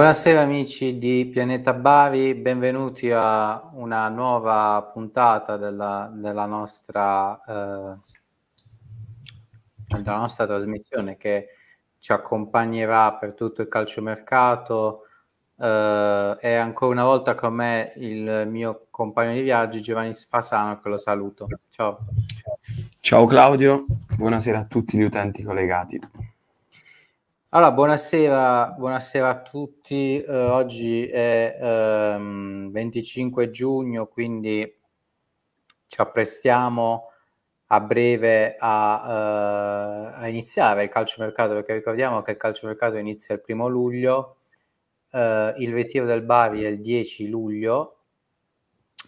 Buonasera amici di Pianeta Bari, benvenuti a una nuova puntata della, della, nostra, eh, della, nostra, trasmissione che ci accompagnerà per tutto il calciomercato. Eh, è ancora una volta con me il mio compagno di viaggio Giovanni Spasano che lo saluto. Ciao. Ciao Claudio, buonasera a tutti gli utenti collegati. Allora, buonasera, buonasera a tutti. Eh, oggi è ehm, 25 giugno, quindi ci apprestiamo a breve a, eh, a iniziare il calciomercato, perché ricordiamo che il calciomercato inizia il primo luglio, eh, il ritiro del Bari è il 10 luglio,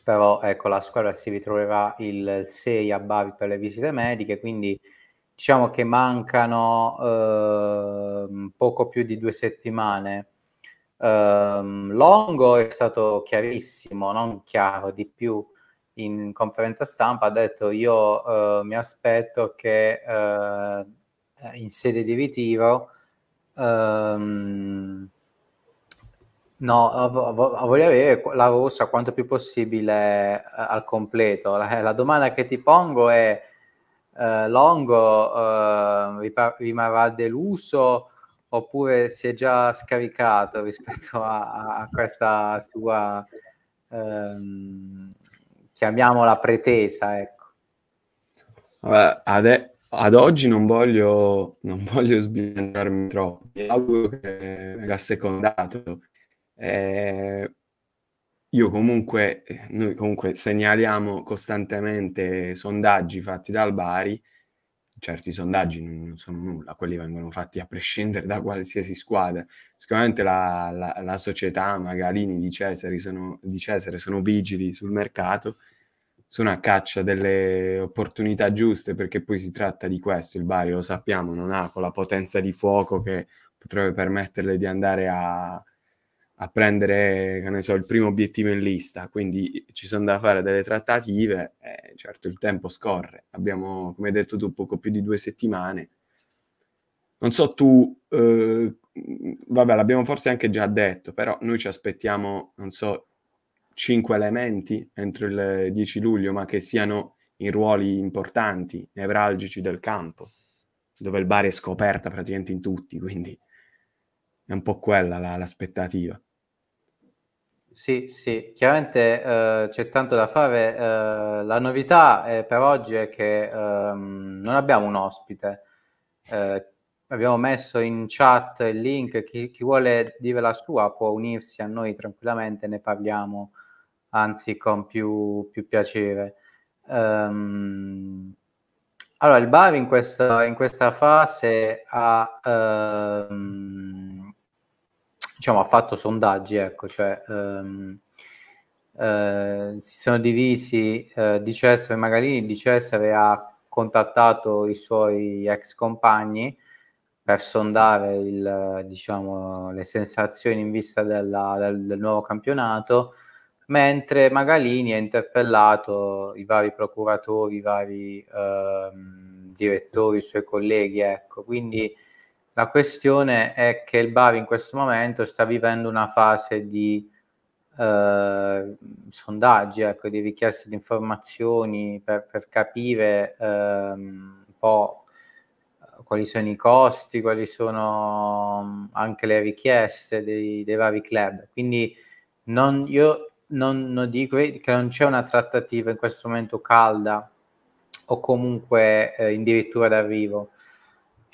però ecco, la squadra si ritroverà il 6 a Bari per le visite mediche, quindi diciamo che mancano eh, poco più di due settimane. Eh, Longo è stato chiarissimo, non chiaro di più in conferenza stampa, ha detto io eh, mi aspetto che ehm, in sede di ritiro ehm, No, voglio avere la rossa quanto più possibile eh, al completo. La, eh, la domanda che ti pongo è eh, Longo eh, rimarrà deluso oppure si è già scaricato rispetto a, a questa sua, ehm, chiamiamola pretesa, ecco. Vabbè, ad, ad, oggi non voglio, non voglio sbilanciarmi troppo, mi auguro che venga secondato. Eh, io comunque, noi comunque segnaliamo costantemente sondaggi fatti dal Bari, certi sondaggi non sono nulla, quelli vengono fatti a prescindere da qualsiasi squadra. Sicuramente la, la, la società, Magalini di Cesare, sono, di Cesare, sono vigili sul mercato, sono a caccia delle opportunità giuste, perché poi si tratta di questo. Il Bari, lo sappiamo, non ha quella potenza di fuoco che potrebbe permetterle di andare a, a prendere, che ne so, il primo obiettivo in lista, quindi ci sono da fare delle trattative, eh, certo il tempo scorre, abbiamo, come hai detto tu, poco più di due settimane. Non so tu, eh, vabbè, l'abbiamo forse anche già detto, però noi ci aspettiamo, non so, cinque elementi entro il 10 luglio, ma che siano in ruoli importanti, nevralgici del campo, dove il bar è scoperta praticamente in tutti, quindi è un po' quella la, l'aspettativa. Sì, sì, chiaramente eh, c'è tanto da fare. Eh, la novità eh, per oggi è che ehm, non abbiamo un ospite. Eh, abbiamo messo in chat il link, chi, chi, vuole dire la sua può unirsi a noi tranquillamente, ne parliamo, anzi con più, più piacere. Um, allora, il bar in questa, in questa fase ha... Ehm, diciamo, ha fatto sondaggi, ecco, cioè, ehm, eh, si sono divisi eh, Di Cesare Magalini, Di Cesare ha contattato i suoi ex compagni per sondare il, diciamo, le sensazioni in vista della, del, del, nuovo campionato, mentre Magalini ha interpellato i vari procuratori, i vari ehm, direttori, i suoi colleghi, ecco, quindi la questione è che il Bari in questo momento sta vivendo una fase di eh, sondaggi, ecco, di richieste di informazioni per, per capire ehm, un po' quali sono i costi, quali sono mm, anche le richieste dei, dei vari club. Quindi non, io non, non, dico che non c'è una trattativa in questo momento calda o comunque eh, addirittura d'arrivo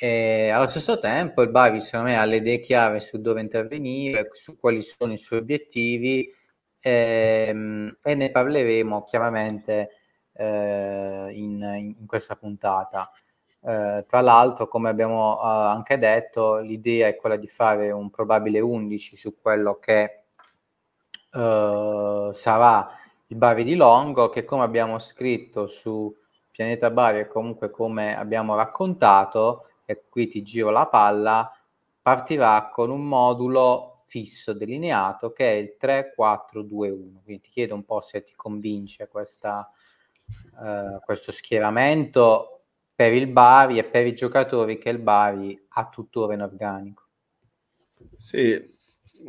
e allo stesso tempo il Bari, secondo me, ha le idee chiare su dove intervenire, su quali sono i suoi obiettivi ehm, e ne parleremo chiaramente eh, in, in, questa puntata. Eh, tra l'altro, come abbiamo eh, anche detto, l'idea è quella di fare un probabile 11 su quello che eh, sarà il Bari di Longo, che come abbiamo scritto su Pianeta Bari e comunque come abbiamo raccontato, e qui ti giro la palla, partirà con un modulo fisso delineato che è il 3421. Quindi ti chiedo un po' se ti convince questa, eh, questo schieramento per il Bari e per i giocatori che il Bari ha tuttora in organico. Sì,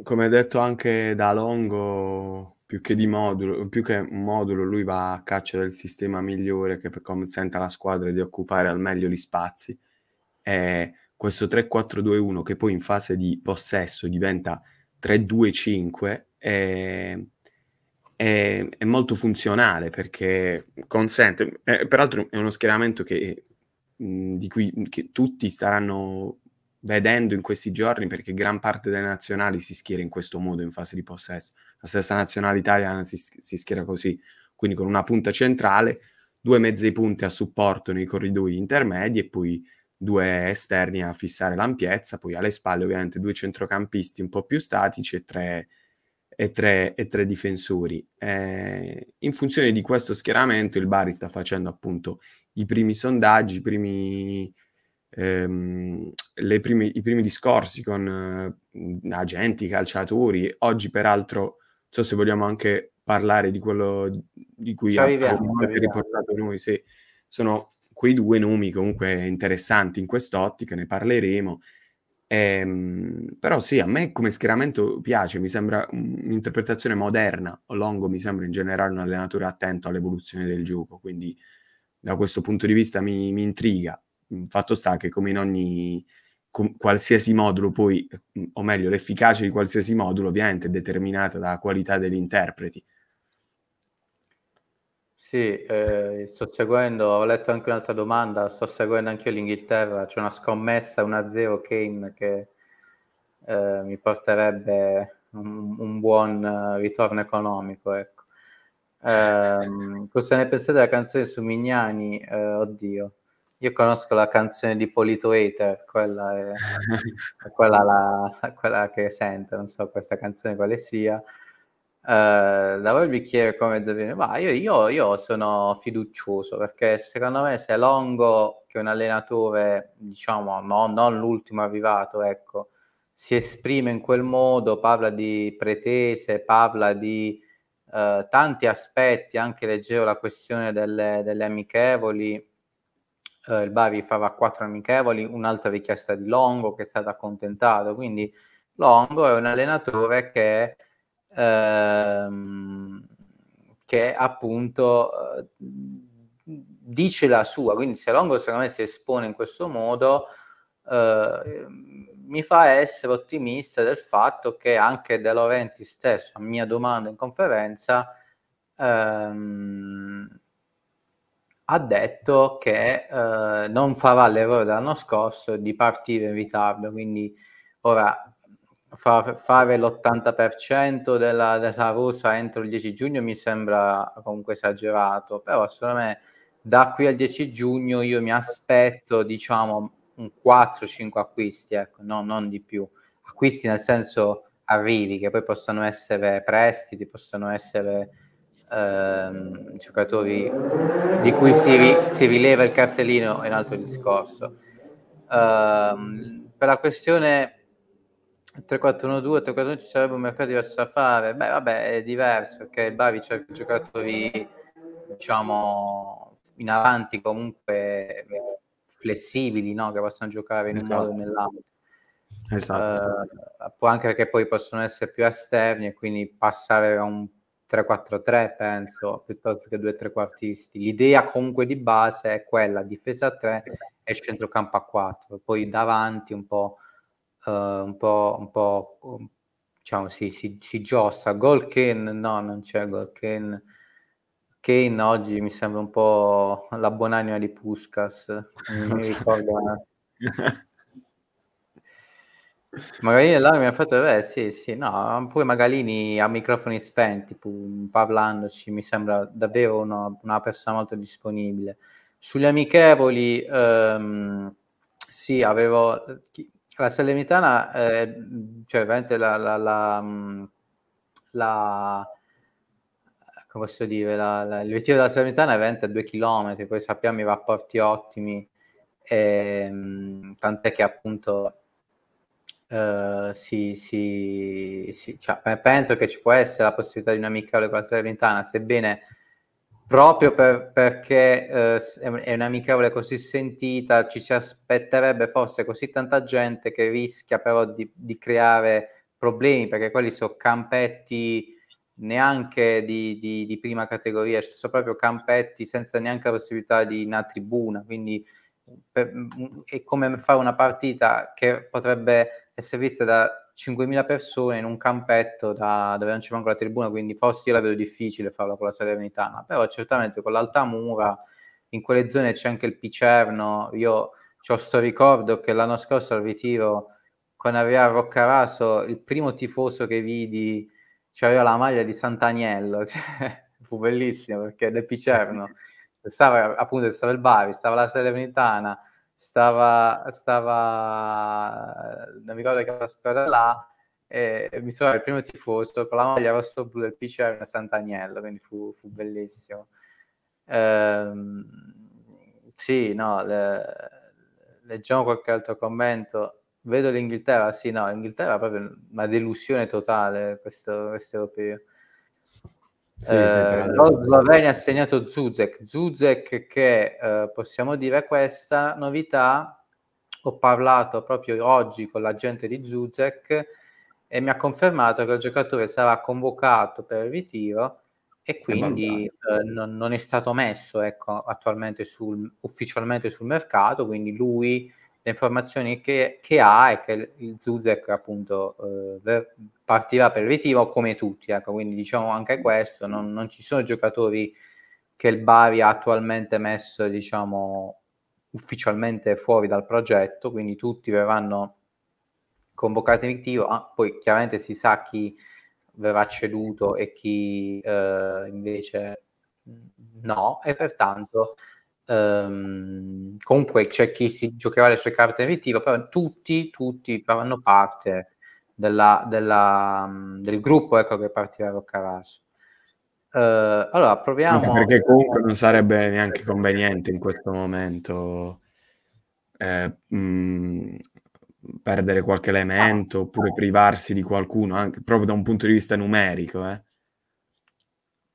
come detto anche da Longo, più che, modulo, più che modulo, lui va a caccia del sistema migliore che consente alla squadra di occupare al meglio gli spazi eh, questo 3-4-2-1 che poi in fase di possesso diventa 3-2-5 è, è, è molto funzionale perché consente, eh, peraltro è uno schieramento che, mh, di cui che tutti staranno vedendo in questi giorni perché gran parte delle nazionali si schiera in questo modo in fase di possesso. La stessa nazionale italiana si, si schiera così, quindi con una punta centrale, due mezzi punti a supporto nei corridoi intermedi e poi due esterni a fissare l'ampiezza, poi alle spalle ovviamente due centrocampisti un po' più statici e tre, e tre, e tre difensori. Eh, in funzione di questo schieramento il Bari sta facendo appunto i primi sondaggi, i primi, ehm, primi, i primi discorsi con eh, agenti, calciatori. Oggi peraltro, non so se vogliamo anche parlare di quello di cui abbiamo riportato noi, sì. sono quei due nomi comunque interessanti in quest'ottica, ne parleremo. Ehm, però sì, a me come schieramento piace, mi sembra un'interpretazione moderna. Longo mi sembra in generale un allenatore attento all'evoluzione del gioco, quindi da questo punto di vista mi, mi intriga. Mm, fatto sta che come in ogni com- qualsiasi modulo, poi, mm, o meglio, l'efficacia di qualsiasi modulo ovviamente è determinata dalla qualità degli interpreti. Sì, eh, sto seguendo, ho letto anche un'altra domanda, sto seguendo anche io l'Inghilterra, c'è una scommessa 1-0 Kane che eh, mi porterebbe un, un buon eh, ritorno economico. Ecco. Eh, cosa ne pensate della canzone su Mignani? Eh, oddio, io conosco la canzone di Polito Hater, quella, è, è quella, la, quella che sento, non so questa canzone quale sia. Eh, da voi il bicchiere come dovete, ma io, io, io, sono fiducioso perché secondo me se Longo, che è un allenatore, diciamo, no, non l'ultimo arrivato, ecco, si esprime in quel modo, parla di pretese, parla di uh, tanti aspetti, anche leggevo la questione delle, delle amichevoli, uh, il Bari farà quattro amichevoli, un'altra richiesta di Longo che è stata accontentato, quindi Longo è un allenatore che ehm, che appunto eh, dice la sua, quindi se Longo secondo me si espone in questo modo eh, mi fa essere ottimista del fatto che anche De Laurenti stesso, a mia domanda in conferenza, ehm, ha detto che eh, non farà l'errore dell'anno scorso di partire in ritardo, quindi ora fa, fare l'80% della, della rosa entro il 10 giugno mi sembra comunque esagerato, però secondo me da qui al 10 giugno io mi aspetto diciamo un 4-5 acquisti, ecco, no, non di più. Acquisti nel senso arrivi, che poi possono essere prestiti, possono essere ehm, giocatori di cui si, ri, si, rileva il cartellino, è un altro discorso. Ehm, per la questione 3-4-1-2, 3-4-1 ci sarebbe un mercato diverso da fare. Beh, vabbè, è diverso perché il Bari cerca giocatori, diciamo, in avanti comunque flessibili, no? che possono giocare in esatto. un modo o esatto. nell'altro. Esatto. Uh, anche perché poi possono essere più esterni e quindi passare a un 3-4-3, penso, piuttosto che due trequartisti. L'idea comunque di base è quella, difesa a 3 e centrocampo a 4, poi davanti un po' uh, un po', un po' um, diciamo, si, si, si giossa. Gol Kane, no, non c'è Gol Kane. Kane oggi mi sembra un po' la buonanima di Puskas, non mi ricordo. Magalini là mi ha fatto, beh sì, sì, no, poi Magalini a microfoni spenti, parlandoci, mi sembra davvero una, una persona molto disponibile. Sugli amichevoli, ehm, sì, avevo, la Salernitana è eh, cioè, veramente la, la, la, mm, la come posso dire, il vestito della Salernitana è veramente a due chilometri, poi sappiamo i rapporti ottimi, e, ehm, tant'è che appunto eh, si, si, si, cioè, penso che ci può essere la possibilità di un con la Salernitana, sebbene Proprio per, perché eh, è un'amichevole così sentita, ci si aspetterebbe forse così tanta gente che rischia però di, di creare problemi, perché quelli sono campetti neanche di, di, di prima categoria, cioè sono proprio campetti senza neanche la possibilità di una tribuna, quindi per, è come fare una partita che potrebbe essere vista da 5.000 persone in un campetto da, dove non c'è manco la tribuna, quindi forse io la vedo difficile farla con la Salernitana, però certamente con l'Altamura in quelle zone c'è anche il Picerno, io ho sto ricordo che l'anno scorso al ritiro con Avea Roccaraso il primo tifoso che vidi cioè aveva la maglia di Sant'Agnello, cioè, fu bellissimo perché del Picerno, stava appunto stava il Bari, stava la Salernitana, stava, stava non mi ricordo che la squadra là e mi sono il primo tifoso con la maglia rosso blu del PC era una Sant'Agnello quindi fu, fu bellissimo ehm, sì no le, leggiamo qualche altro commento vedo l'Inghilterra sì no l'Inghilterra è proprio una delusione totale questo, questo europeo sì, eh, lo Slovenia ha segnato Zuzek. Zuzek che eh, possiamo dire questa novità, ho parlato proprio oggi con l'agente di Zuzek e mi ha confermato che il giocatore sarà convocato per il ritiro e quindi eh, non, non, è stato messo ecco, attualmente sul, ufficialmente sul mercato, quindi lui le informazioni che, che ha è che il Zuzek appunto eh, partirà per ritiro come tutti, ecco, quindi diciamo anche questo, non, non, ci sono giocatori che il Bari ha attualmente messo diciamo ufficialmente fuori dal progetto, quindi tutti verranno convocati in ritiro, ah, poi chiaramente si sa chi verrà ceduto e chi eh, invece no, e pertanto ehm, comunque c'è chi si giocherà le sue carte in ritiro, però tutti, tutti faranno parte della, della, del gruppo ecco, che partirà Roccaras. Uh, eh, allora proviamo. Perché comunque non sarebbe neanche conveniente in questo momento eh, mh, perdere qualche elemento ah, oppure privarsi di qualcuno, anche proprio da un punto di vista numerico. Eh.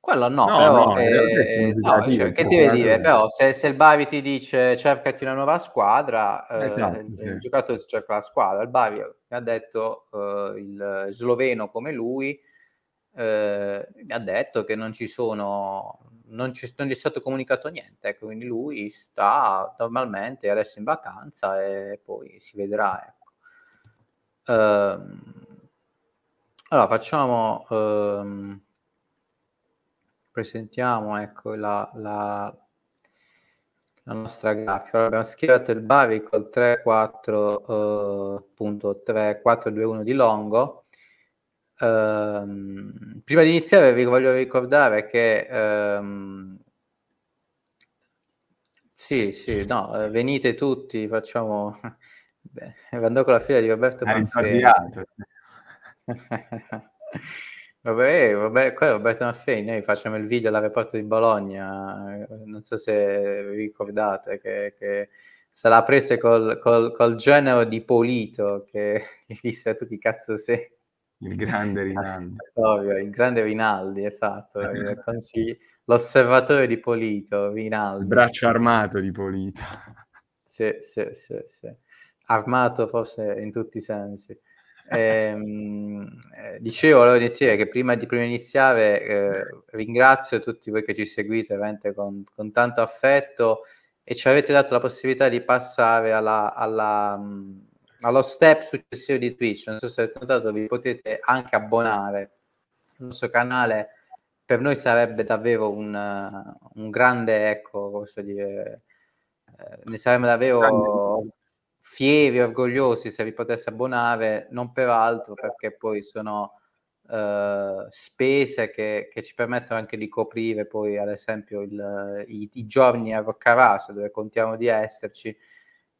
Quello no, no però no, eh, no, cioè, che ti dire? Eh. Però se, se, il Bavi ti dice cercati una nuova squadra, eh, esatto, eh, sì. il giocatore si cerca la squadra. Il Bavi mi ha detto eh, il sloveno come lui eh, mi ha detto che non ci sono, non, ci, non gli è stato comunicato niente. Ecco, quindi lui sta normalmente adesso in vacanza e poi si vedrà. Ecco. Ehm, allora facciamo. Ehm, presentiamo ecco, la, la, la nostra grafica. abbiamo schierato il bar equal 3.4.3421 eh, di Longo. Ehm, prima di iniziare vi voglio ricordare che ehm, sì, sì, no, eh, venite tutti, facciamo Beh, vado con la fila di Roberto ah, Manfredi. Vabbè, vabbè, quello è Roberto Maffei, noi facciamo il video all'aeroporto di Bologna, eh, non so se vi ricordate che, che se la prese col, col, col, genero di Polito che gli disse tu chi cazzo sei. Il grande Rinaldi. Ovvio, il grande Rinaldi, esatto. l'osservatore di Polito, Rinaldi. Il braccio armato di Polito. Sì, sì, sì, sì. Armato forse in tutti i sensi. Ehm, eh, dicevo, volevo iniziare che prima di prima iniziare eh, ringrazio tutti voi che ci seguite veramente con, con, tanto affetto e ci avete dato la possibilità di passare alla, alla, mm, allo step successivo di Twitch. Non so se avete notato, vi potete anche abbonare al nostro canale. Per noi sarebbe davvero un, un grande, ecco, posso dire, eh, ne saremmo davvero fieri, orgogliosi se vi potesse abbonare, non per altro certo. perché poi sono eh, spese che, che, ci permettono anche di coprire poi ad esempio il, i, i, giorni a Roccaraso dove contiamo di esserci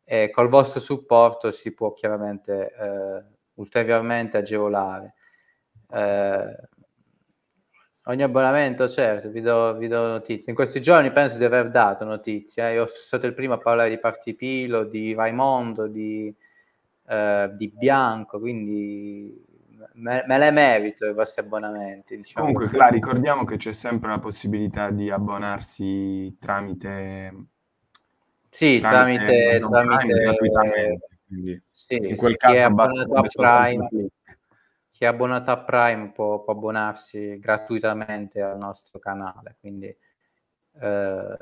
e col vostro supporto si può chiaramente eh, ulteriormente agevolare. Eh, Ogni abbonamento certo, vi do, vi do notizie. In questi giorni penso di aver dato notizie. Eh. Io sono stato il primo a parlare di Partipilo, di Raimondo, di, eh, di Bianco, quindi me, me le merito i vostri abbonamenti. Diciamo. Comunque, là, ricordiamo che c'è sempre la possibilità di abbonarsi tramite... Sì, tramite... tramite, tramite, tramite sì, in quel caso... È abbonato a Prime chi è abbonato a Prime può, può abbonarsi gratuitamente al nostro canale, quindi eh,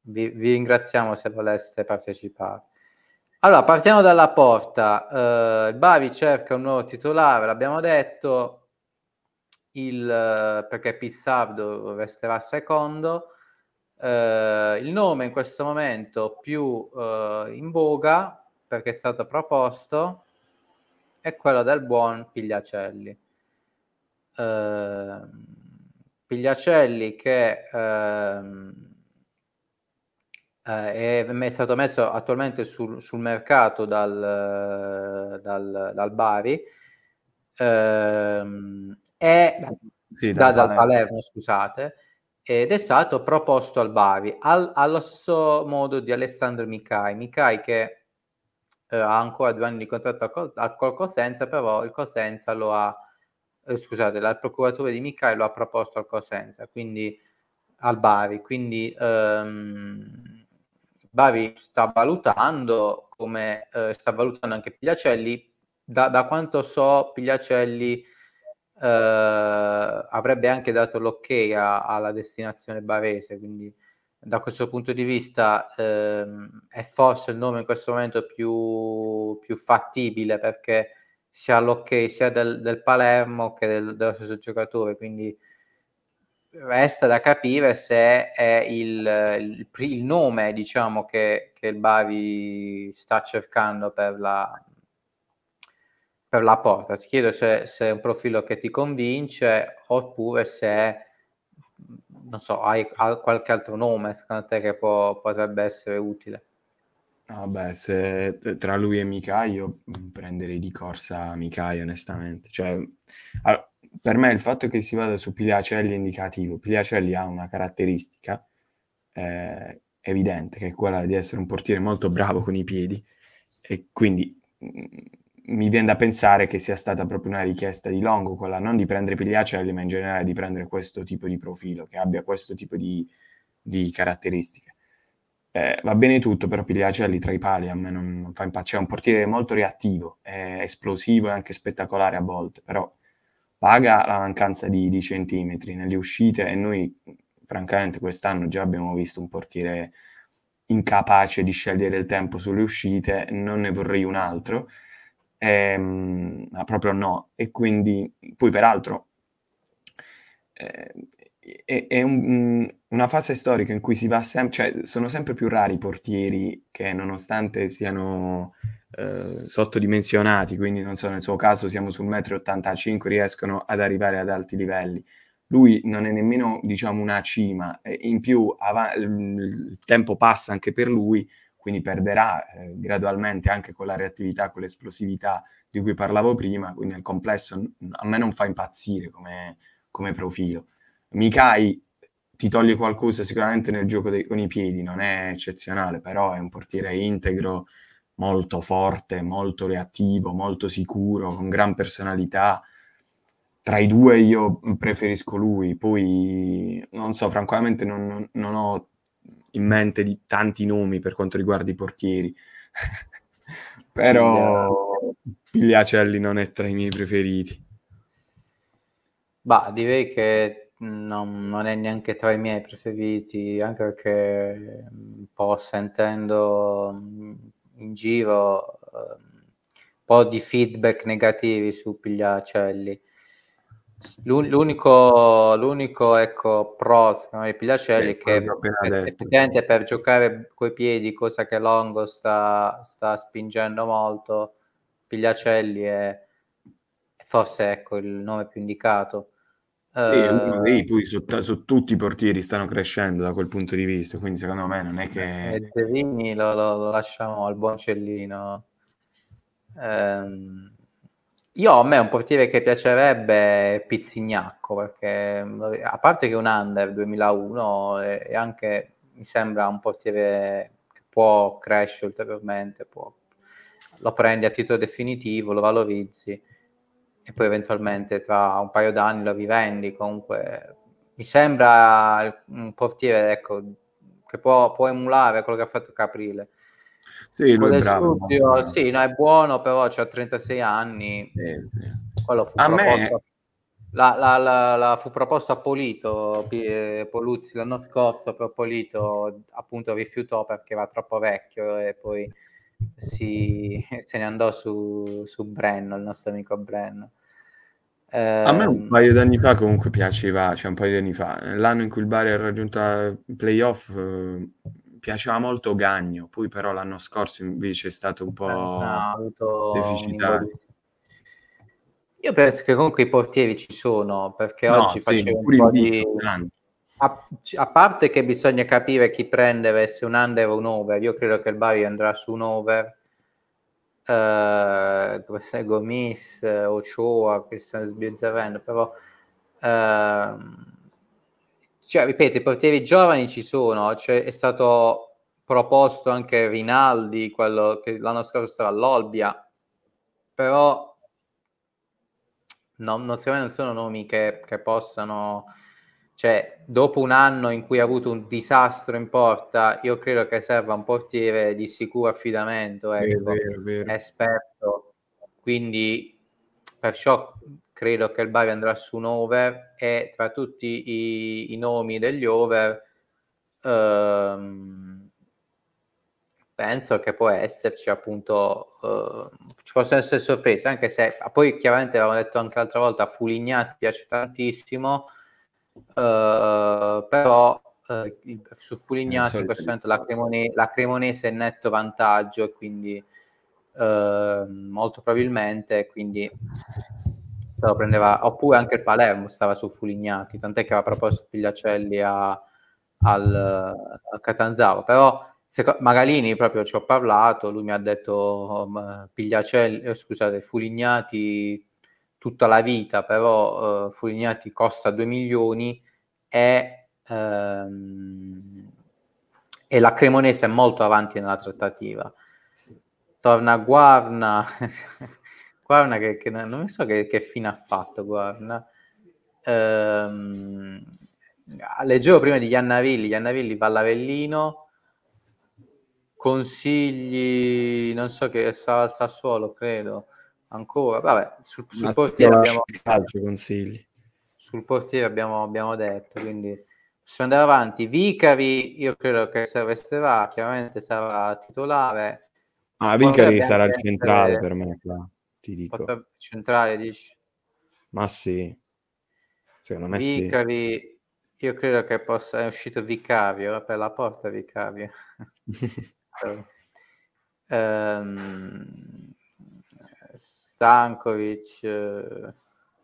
vi, vi, ringraziamo se voleste partecipare. Allora, partiamo dalla porta. Eh, il Bari cerca un nuovo titolare, l'abbiamo detto, il, perché Pissardo resterà secondo. Eh, il nome in questo momento più eh, in voga, perché è stato proposto, e quello del buon Pigliacelli. Eh, Pigliacelli che ehm, eh, è stato messo attualmente sul, sul mercato dal, dal, dal Bari ehm, è sì, da, dal, Palermo. Palermo. scusate, ed è stato proposto al Bari al, allo stesso modo di Alessandro Micai. Micai che eh, ha ancora due anni di contratto al, col- Cosenza, però il Cosenza lo ha, eh, scusate, il procuratore di Micai lo ha proposto al Cosenza, quindi al Bari, quindi ehm, Bari sta valutando come eh, sta valutando anche Pigliacelli, da, da quanto so Pigliacelli... Uh, avrebbe anche dato l'ok a, alla destinazione barese, quindi da questo punto di vista ehm, è forse il nome in questo momento più, più fattibile perché sia l'ok sia del, del Palermo che del, dello stesso giocatore, quindi resta da capire se è il, il, il nome diciamo, che, che, il Bari sta cercando per la, per la porta. Ti chiedo se, se è un profilo che ti convince oppure se è non so, hai, qualche altro nome secondo te che può, potrebbe essere utile? Ah beh, se tra lui e Mikai io mm, prenderei di corsa Mikai onestamente. Cioè, allora, per me il fatto che si vada su Pigliacelli è indicativo. Pigliacelli ha una caratteristica eh, evidente, che è quella di essere un portiere molto bravo con i piedi e quindi mm, mi viene da pensare che sia stata proprio una richiesta di Longo, quella non di prendere Pigliacelli, ma in generale di prendere questo tipo di profilo, che abbia questo tipo di, di caratteristiche. Eh, va bene tutto, però Pigliacelli tra i pali a me non, non fa impazzire. Cioè, è un portiere molto reattivo, esplosivo e anche spettacolare a volte, però paga la mancanza di, di centimetri nelle uscite e noi, francamente, quest'anno già abbiamo visto un portiere incapace di scegliere il tempo sulle uscite, non ne vorrei un altro ehm, ma proprio no. E quindi, poi peraltro, eh, è, è un, una fase storica in cui si va sempre, cioè sono sempre più rari i portieri che nonostante siano eh, sottodimensionati, quindi non so, nel suo caso siamo sul 1,85 m, riescono ad arrivare ad alti livelli. Lui non è nemmeno, diciamo, una cima, in più av- il tempo passa anche per lui, quindi perderà eh, gradualmente anche con la reattività, con l'esplosività di cui parlavo prima, quindi nel complesso a me non fa impazzire come, come profilo. Mikai ti toglie qualcosa sicuramente nel gioco dei, con i piedi, non è eccezionale, però è un portiere integro, molto forte, molto reattivo, molto sicuro, con gran personalità. Tra i due io preferisco lui, poi non so, francamente non, non ho in mente di tanti nomi per quanto riguarda i portieri. Però Pigliacelli non è tra i miei preferiti. Bah, direi che mm, non, non, è neanche tra i miei preferiti, anche perché mm, un po' sentendo mm, in giro ehm, un po' di feedback negativi su Pigliacelli L'unico, l'unico ecco, pro secondo me Pilacelli è che effettivamente per giocare coi piedi, cosa che Longo sta, sta spingendo molto, Pigliacelli è, forse ecco, il nome più indicato. Sì, è uno dei, eh, poi su, su, tutti i portieri stanno crescendo da quel punto di vista, quindi secondo me non è che... E eh, Zerini lo, lo, lo lasciamo al buon Cellino. Ehm, io a me è un portiere che piacerebbe Pizzignacco, perché a parte che un under 2001 e anche mi sembra un portiere che può crescere ulteriormente, può, lo prendi a titolo definitivo, lo valorizzi e poi eventualmente tra un paio d'anni lo rivendi. Comunque mi sembra un portiere ecco, che può, può emulare quello che ha fatto Caprile sì, lui è bravo. Studio, sì, no, è buono, però ha 36 anni. Sì, sì. Quello fu a me... La, la, la, la, fu proposto a Polito, eh, Poluzzi l'anno scorso, però Polito appunto rifiutò perché era troppo vecchio e poi si, se ne andò su, su Brenno, il nostro amico Brenno. Eh, a me un ehm, paio d'anni fa comunque piaceva, cioè un paio di anni fa, l'anno in cui il Bari ha raggiunto i playoff... Eh, piaceva molto Gagno, poi però l'anno scorso invece è stato un po' avuto... deficitario. Io penso che comunque i portieri ci sono, perché no, oggi sì, facevo un po' di... A, a, parte che bisogna capire chi prendere, se un under o un over, io credo che il Bari andrà su un over. Uh, eh, Gomis, eh, Ochoa, Cristian Sbizzavendo, però... Uh, cioè, ripeto, i portieri giovani ci sono, cioè, è stato proposto anche Rinaldi, quello che l'anno scorso era all'Olbia, però no, non, secondo me non sono nomi che, che possano, cioè, dopo un anno in cui ha avuto un disastro in porta, io credo che serva un portiere di sicuro affidamento, ecco, vero, vero, vero. esperto, quindi perciò credo che il Bari andrà su un over e tra tutti i, i nomi degli over ehm, penso che può esserci appunto eh, ci possono essere sorprese anche se poi chiaramente l'avevo detto anche l'altra volta Fulignati piace tantissimo eh, però eh, su Fulignati in questo momento la, Cremone, la Cremonese è in netto vantaggio quindi eh, molto probabilmente quindi se lo prendeva, oppure anche il Palermo stava su Fulignati, tant'è che aveva proposto Pigliacelli a, al, al Catanzaro, però se, Magalini proprio ci ho parlato, lui mi ha detto oh, Pigliacelli, eh, scusate, Fulignati tutta la vita, però eh, Fulignati costa 2 milioni e, ehm, e la Cremonese è molto avanti nella trattativa. Torna a Guarna. Guarda che, che non so che, che, fine ha fatto, guarda. Ehm, leggevo prima di Giannavilli, Giannavilli va all'Avellino, consigli, non so che, sa, Sassuolo, credo, ancora. Vabbè, sul, sul portiere abbiamo... Calcio, consigli. Sul portiere abbiamo, abbiamo detto, quindi possiamo andare avanti. Vicari, io credo che se resterà, chiaramente sarà titolare. Ah, Vicari sarà il centrale per me. Claro ti dico. centrale, dici? Ma sì. Secondo me Vicavi, sì. io credo che possa... È uscito Vicavio, per la porta Vicavio. um, Stankovic, uh, eh,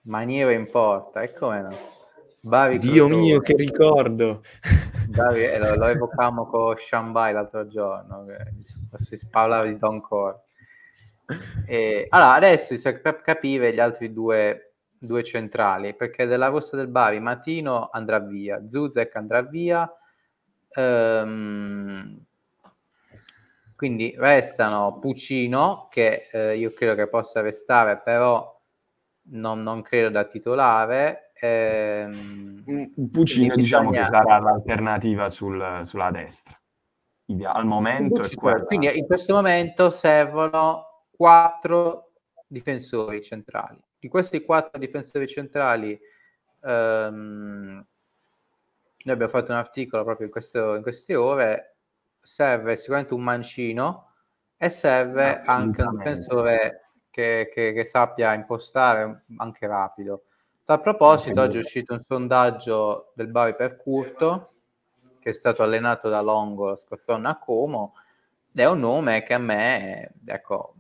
Maniera in porta, e come no? Bavi Dio mio, che ricordo! Bavi, eh, lo, lo evocavamo con Shambai l'altro giorno, si parlava di Don Core. E, allora, adesso bisogna cap- capire gli altri due, due, centrali, perché della rossa del Bari Matino andrà via, Zuzek andrà via, ehm, quindi restano Pucino, che eh, io credo che possa restare, però non, non credo da titolare. Ehm, Pucino diciamo bisogna... che sarà l'alternativa sul, sulla destra. Al momento Pucino, Quindi in questo momento servono quattro difensori centrali. Di questi quattro difensori centrali, ehm, noi abbiamo fatto un articolo proprio in, questo, in, queste ore, serve sicuramente un mancino e serve anche un difensore che, che, che sappia impostare anche rapido. A proposito, oggi è uscito un sondaggio del Bari per Curto, che è stato allenato da Longo la scorsa anno a Como, ed è un nome che a me, ecco,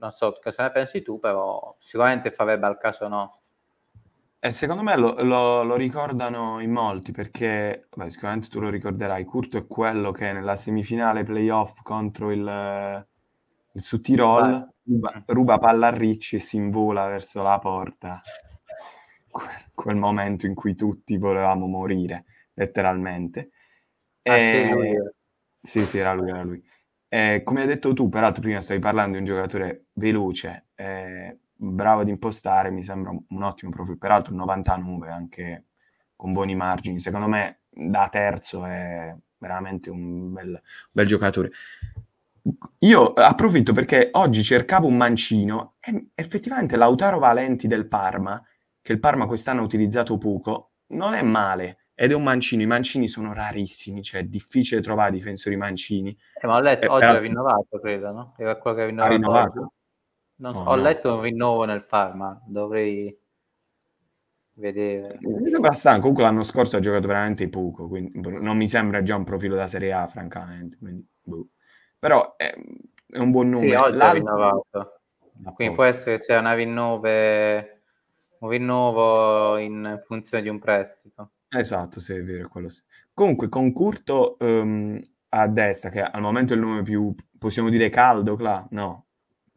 non so cosa ne pensi tu, però sicuramente farebbe al caso nostro. E eh, secondo me lo, lo, lo ricordano in molti perché, vabbè, sicuramente tu lo ricorderai, Curto è quello che nella semifinale playoff contro il, il Sud Tirol ruba, mm. ruba, palla a Ricci e si invola verso la porta. Que- quel momento in cui tutti volevamo morire, letteralmente. E... Ah, sì, eh, lui. Sì, sì, era lui, era lui. Eh, come hai detto tu, peraltro prima stavi parlando di un giocatore veloce, eh, bravo ad impostare, mi sembra un ottimo profilo, peraltro 99 anche con buoni margini, secondo me da terzo è veramente un bel, bel giocatore. Io approfitto perché oggi cercavo un mancino e effettivamente Lautaro Valenti del Parma, che il Parma quest'anno ha utilizzato poco, non è male ed è un mancino. I mancini sono rarissimi, cioè è difficile trovare difensori mancini. Eh, ma ho letto, eh, oggi ha rinnovato, credo, no? Era quello che ha rinnovato. Non, oh, ho no. letto un rinnovo nel Parma, dovrei vedere. Mi sembra strano, comunque l'anno scorso ha giocato veramente poco, quindi boh, non mi sembra già un profilo da Serie A, francamente. Quindi, boh. Però è, ehm, è, un buon numero. Sì, oggi ha rinnovato. Quindi può essere che sia una rinnove, un rinnovo in funzione di un prestito. Esatto, sì, è vero quello sì. Comunque con Curto ehm, a destra, che al momento è il nome più, possiamo dire caldo, là? no,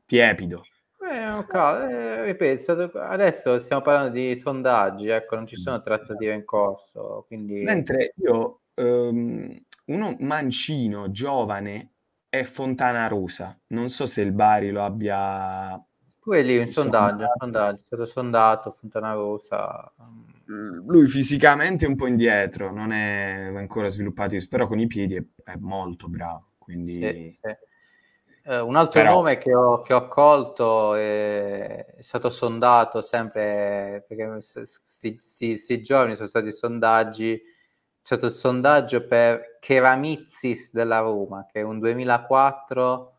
tiepido. Eh, cal- eh, ripeto, adesso stiamo parlando di sondaggi, ecco, non sì. ci sono trattative in corso. Quindi... Mentre io, ehm, uno mancino, giovane, è Fontana Rosa. Non so se il Bari lo abbia... Quello lì un sondaggio, sondaggio, un sondaggio, è stato sondato Fontana Rosa. Mm, lui fisicamente è un po' indietro, non è ancora sviluppato, però con i piedi è, è molto bravo. Quindi... Sì, sì. Eh, un altro però... nome che ho, che ho colto è, eh, è, stato sondato sempre, perché questi giorni sono stati sondaggi, c'è stato il sondaggio per Keramizis della Roma, che è un 2004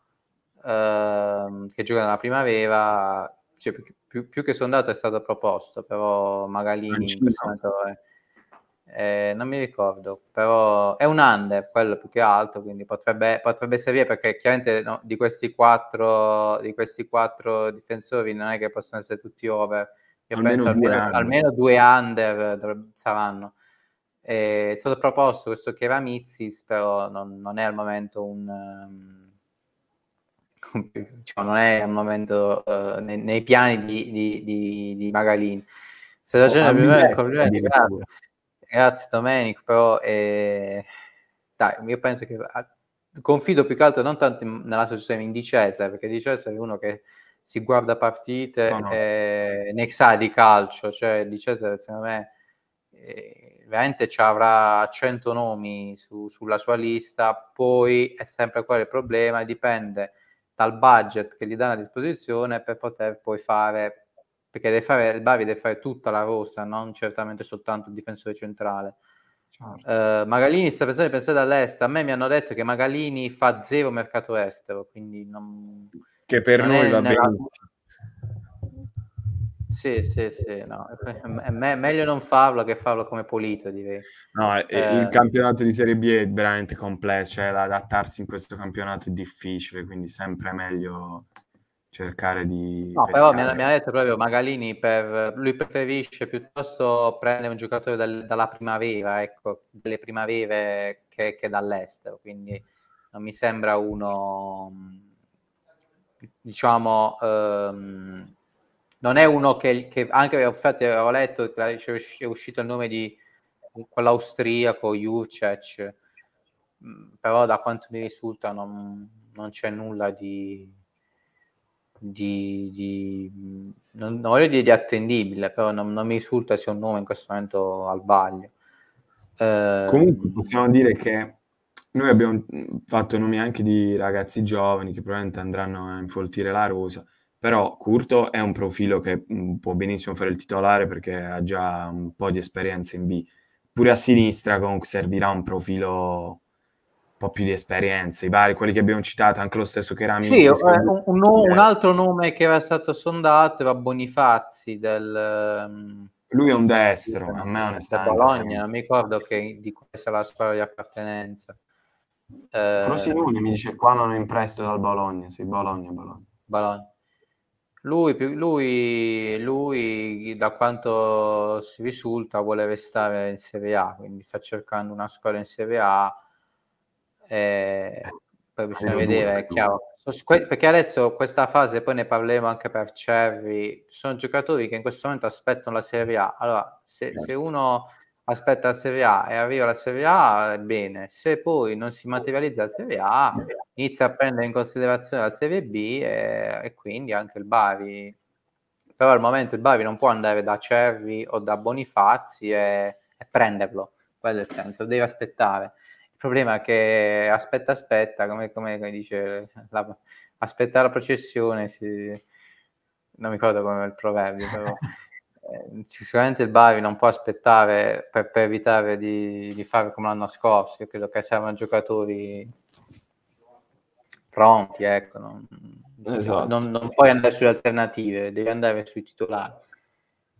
ehm, che gioca nella primavera, cioè, più, più, che sondato è stato proposto, però magari in questo momento è, eh, non mi ricordo, però è un under, quello più che altro, quindi potrebbe, potrebbe servire perché chiaramente no, di, questi quattro, di, questi quattro, difensori non è che possono essere tutti over, io almeno penso due almeno, almeno, due under dovrebbe, saranno. Eh, è stato proposto questo Keramizis, però non, non, è al momento un cioè, non è al momento uh, nei, nei, piani di, di, di, di Magalini. Stai oh, facendo oh, prima il complimento. Grazie, grazie Domenico, però eh, dai, io penso che ah, confido più che altro non tanto nella società in Di Cesare, perché Di Cesare è uno che si guarda partite no, no. e eh, ne sa di calcio, cioè Di Cesare secondo me eh, veramente ci avrà 100 nomi su, sulla sua lista, poi è sempre quello il problema, dipende dal budget che gli danno a disposizione per poter poi fare, perché deve fare, il Bari deve fare tutta la rosa, non certamente soltanto il difensore centrale. Certo. Uh, Magalini sta pensando di pensare dall'est, a me mi hanno detto che Magalini fa zero mercato estero, quindi non... Che per non noi va nella... benissimo sì, sì, sì, no. è, me- meglio non farlo che farlo come pulito. direi. No, eh, il campionato di Serie B è veramente complesso, cioè adattarsi in questo campionato è difficile, quindi sempre meglio cercare di... No, però mi ha, mi ha, detto proprio Magalini, per, lui preferisce piuttosto prendere un giocatore dal, dalla primavera, ecco, delle primavere che, che dall'estero, quindi non mi sembra uno, diciamo... Um, non è uno che, che anche infatti avevo letto che è uscito il nome di quell'austriaco Jurcec mm, però da quanto mi risulta non, non c'è nulla di di, di non, non, voglio dire di attendibile però non, non, mi risulta sia un nome in questo momento al baglio eh, comunque possiamo dire che noi abbiamo fatto nomi anche di ragazzi giovani che probabilmente andranno a infoltire la rosa però Curto è un profilo che mm, può benissimo fare il titolare perché ha già un po' di esperienza in B. Pure a sinistra comunque servirà un profilo un po' più di esperienza, i vari, quelli che abbiamo citato, anche lo stesso che Rami. Sì, eh, un, un, un, eh. altro nome che era stato sondato era Bonifazzi del... Ehm, lui è un destro, a me onestamente. Bologna, mi ricordo che, di questa sarà la storia di appartenenza. Forse eh, lui mi dice qua non è in prestito dal Bologna, sì, Bologna, Bologna. Bologna. Lui, lui, lui, da quanto si risulta, vuole restare in Serie A, quindi sta cercando una scuola in Serie A. Eh, poi bisogna vedere, è chiaro. Perché adesso questa fase, poi ne parleremo anche per Cervi sono giocatori che in questo momento aspettano la Serie A. Allora, se, se certo. uno aspetta la Serie A e arriva la Serie A, bene, se poi non si materializza la Serie A, inizia a prendere in considerazione la Serie B e, e quindi anche il Bari. Però al momento il Bari non può andare da Cervi o da Bonifazzi e, e prenderlo, quello è il senso, deve aspettare. Il problema è che aspetta, aspetta, come, come, dice, la, aspetta la processione, si... non mi ricordo come è il proverbio, però... Eh, sicuramente il Bari non può aspettare per, per evitare di, di, fare come l'anno scorso. Io credo che servono giocatori pronti, ecco. Non, esatto. non, non, puoi andare sulle alternative, devi andare sui titolari.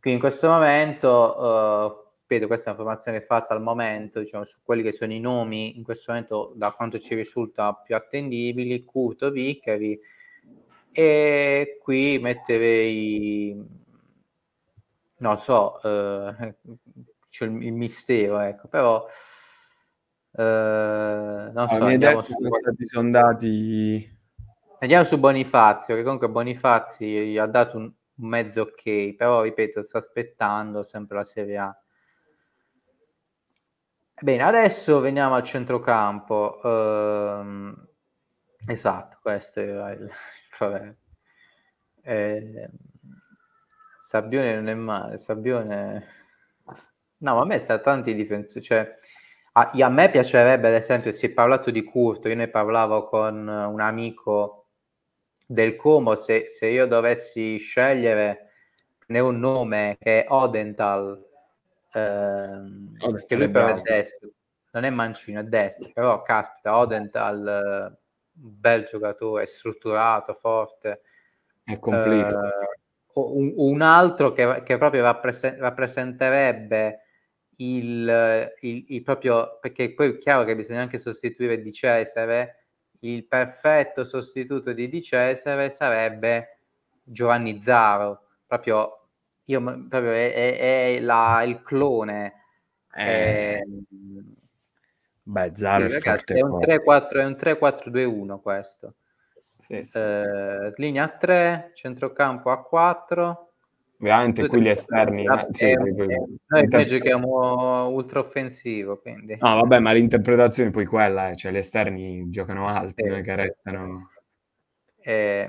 Quindi in questo momento, eh, vedo questa è una formazione fatta al momento, diciamo, su quelli che sono i nomi, in questo momento da quanto ci risulta più attendibili, Curto, Vicari, e qui metterei non so, eh, c'è il, il, mistero, ecco, però... Eh, non ah, so, andiamo su... sondati... andiamo su Bonifazio, che comunque Bonifazio ha dato un mezzo ok, però ripeto, sta aspettando sempre la Serie A. Bene, adesso veniamo al centrocampo. Eh, esatto, questo era il, il problema. Eh, Sabbione non è male, Sabbione... No, ma a me sta tanti difensori, cioè a, a, me piacerebbe ad esempio, si è parlato di Curto, io ne parlavo con un amico del Como, se, se io dovessi scegliere ne un nome che è Odental, ehm, che lui però è destro, non è mancino, è destro, però caspita, Odental, eh, bel giocatore, strutturato, forte. È completo. Eh, un, un altro che, che proprio rapprese, rappresenterebbe il, il, il, proprio, perché poi è chiaro che bisogna anche sostituire di Cesare, il perfetto sostituto di di Cesare sarebbe Giovanni Zaro, proprio, io, proprio è, è, è la, il clone. Eh. È, Beh, Zaro sì, è, ragazzi, è un 3-4-2-1 questo. Sì, sì. Eh, linea a 3, centrocampo a 4. Ovviamente qui gli esterni. Eh, sì, noi poi giochiamo ultra offensivo. Quindi. No, vabbè, ma l'interpretazione è poi quella, eh, cioè gli esterni giocano alti, noi che restano. Eh,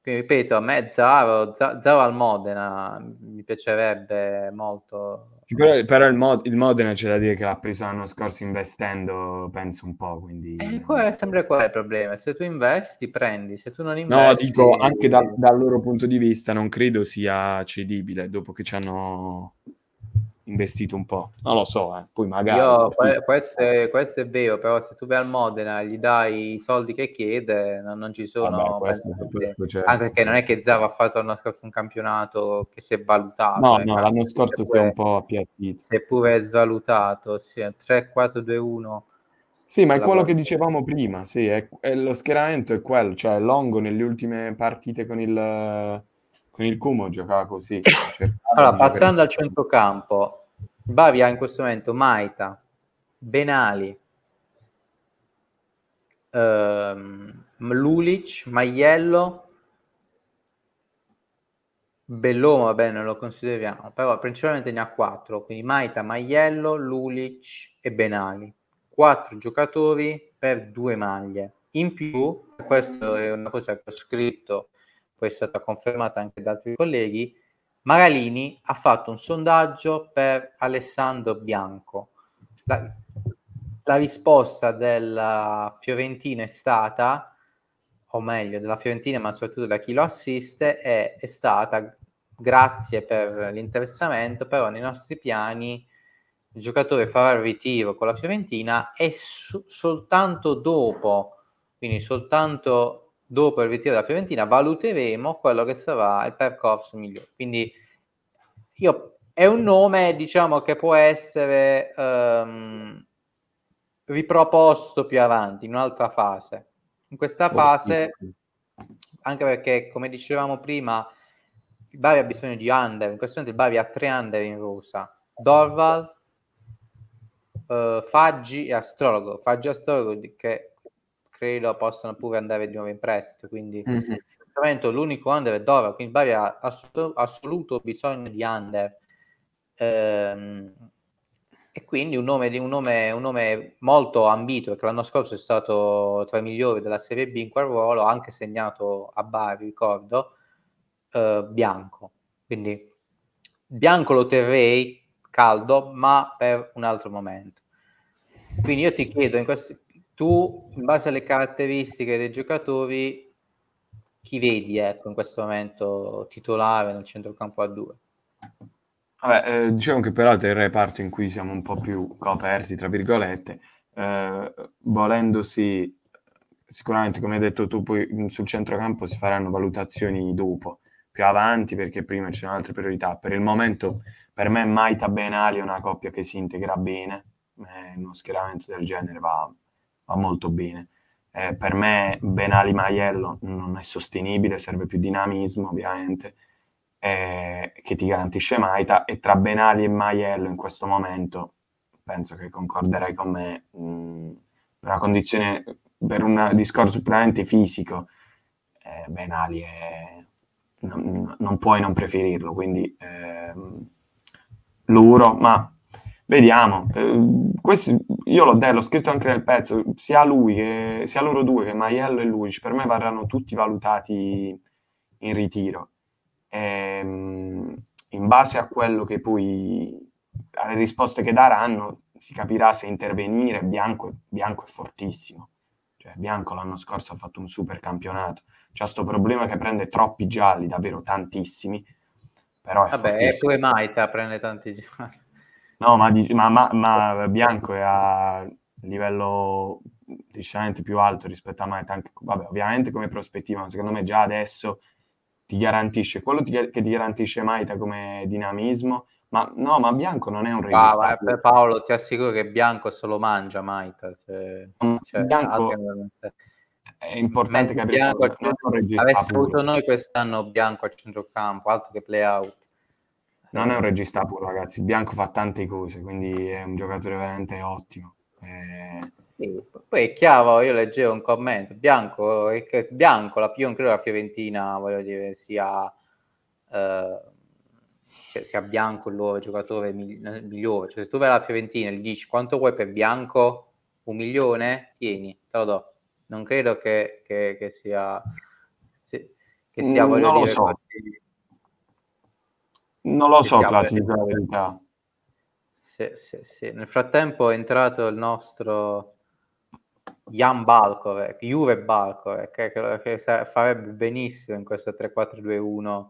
ripeto, a me Zavo, Zavo al Modena mi piacerebbe molto però, però il, Mod- il, Modena c'è da dire che l'ha preso l'anno scorso investendo, penso un po'. Quindi... E eh, qua è sempre qua il problema. Se tu investi, prendi. Se tu non investi... No, dico, anche da, dal loro punto di vista non credo sia cedibile dopo che ci hanno investito un po'. Non lo so, eh. poi magari... Io, tu... questo, è, questo, è, vero, però se tu vai al Modena gli dai i soldi che chiede, non, non ci ah, sono... Vabbè, questo, questo, certo. Anche perché non è che Zava ha fatto l'anno scorso un campionato che si è valutato. No, eh, no, l'anno scorso si è un po' appiattito. Seppure è svalutato, sì, 3-4-2-1... Sì, ma è quello che dicevamo prima, sì, è, è lo schieramento è quello, cioè Longo nelle ultime partite con il con il Cumo giocava così. Allora, passando al centrocampo, Bavi ha in questo momento Maita, Benali, ehm, Lulic, Maiello, Bellomo, vabbè, non lo consideriamo, però principalmente ne ha quattro, quindi Maita, Maiello, Lulic e Benali. Quattro giocatori per due maglie. In più, questa è una cosa che ho scritto poi è stata confermata anche da altri colleghi, Maralini ha fatto un sondaggio per Alessandro Bianco. La, la risposta della Fiorentina è stata, o meglio, della Fiorentina, ma soprattutto da chi lo assiste, è, è stata grazie per l'interessamento, però nei nostri piani il giocatore farà il ritiro con la Fiorentina e su- soltanto dopo, quindi soltanto dopo il ritiro della Fiorentina valuteremo quello che sarà il percorso migliore. Quindi io, è un nome diciamo, che può essere um, riproposto più avanti, in un'altra fase. In questa fase, anche perché come dicevamo prima, il Bari ha bisogno di under, in questo momento il Bari ha tre under in rosa. Dorval, uh, Faggi e Astrologo. Faggi e Astrologo che credo possano pure andare di nuovo in prestito. Quindi mm-hmm. l'unico under è Dora, quindi Bari ha assoluto, assoluto bisogno di under. Ehm, e quindi un nome, un, nome, un nome, molto ambito, perché l'anno scorso è stato tra i migliori della Serie B in quel ruolo, anche segnato a Bari, ricordo, eh, Bianco. Quindi Bianco lo terrei caldo, ma per un altro momento. Quindi io ti chiedo, in questi, tu, in base alle caratteristiche dei giocatori, chi vedi ecco, in questo momento titolare nel centrocampo a due? Vabbè, eh, diciamo che però del reparto in cui siamo un po' più coperti, tra virgolette, eh, volendosi sicuramente, come hai detto tu, poi sul centrocampo si faranno valutazioni dopo, più avanti, perché prima ci sono altre priorità. Per il momento, per me, Maita Benali è una coppia che si integra bene, eh, uno schieramento del genere va, va molto bene. Eh, per me Benali Maiello non è sostenibile, serve più dinamismo ovviamente, eh, che ti garantisce Maita e tra Benali e Maiello in questo momento penso che concorderai con me mh, mm, per una condizione, per un discorso puramente fisico, eh, Benali è, non, non, puoi non preferirlo, quindi ehm, luro, ma Vediamo, eh, questo, io l'ho, detto, l'ho scritto anche nel pezzo, sia lui che sia loro due che Maiello e Luigi, per me verranno tutti valutati in ritiro. E, ehm, in base a quello che poi, alle risposte che daranno, si capirà se intervenire. Bianco, Bianco è fortissimo, cioè, Bianco l'anno scorso ha fatto un super campionato, c'è questo problema che prende troppi gialli, davvero tantissimi. Però è Vabbè, fortissimo. e poi Maita prende tanti gialli. No, ma, ma, ma, ma Bianco è a livello decisamente più alto rispetto a Manet, anche, vabbè, ovviamente come prospettiva, ma secondo me già adesso ti garantisce quello ti, che ti garantisce Maita come dinamismo. Ma no, ma Bianco non è un ah, regista. Ah, Paolo, ti assicuro che Bianco se lo mangia Maita. Cioè, mm, cioè, Bianco è importante Mentre capire Bianco, se avesse avuto noi quest'anno Bianco al centrocampo, altro che play out. Non è un regista puro, ragazzi. Bianco fa tante cose, quindi è un giocatore veramente ottimo. E... Eh, poi è chiaro, io leggevo un commento, Bianco, Bianco la, io non credo la Fiorentina voglio dire, sia, eh, cioè, sia Bianco il loro giocatore migliore. Cioè, se tu vai alla Fiorentina e gli dici quanto vuoi per Bianco, un milione, tieni, te lo do. Non credo che, che, che sia... Che sia, mm, voglio non dire, so. Non lo so, Cla, ti la verità. Sì, sì, sì. Nel frattempo è entrato il nostro Jan Balkovec, Juve Balkovec, che, che, che farebbe benissimo in questo 3-4-2-1. Um,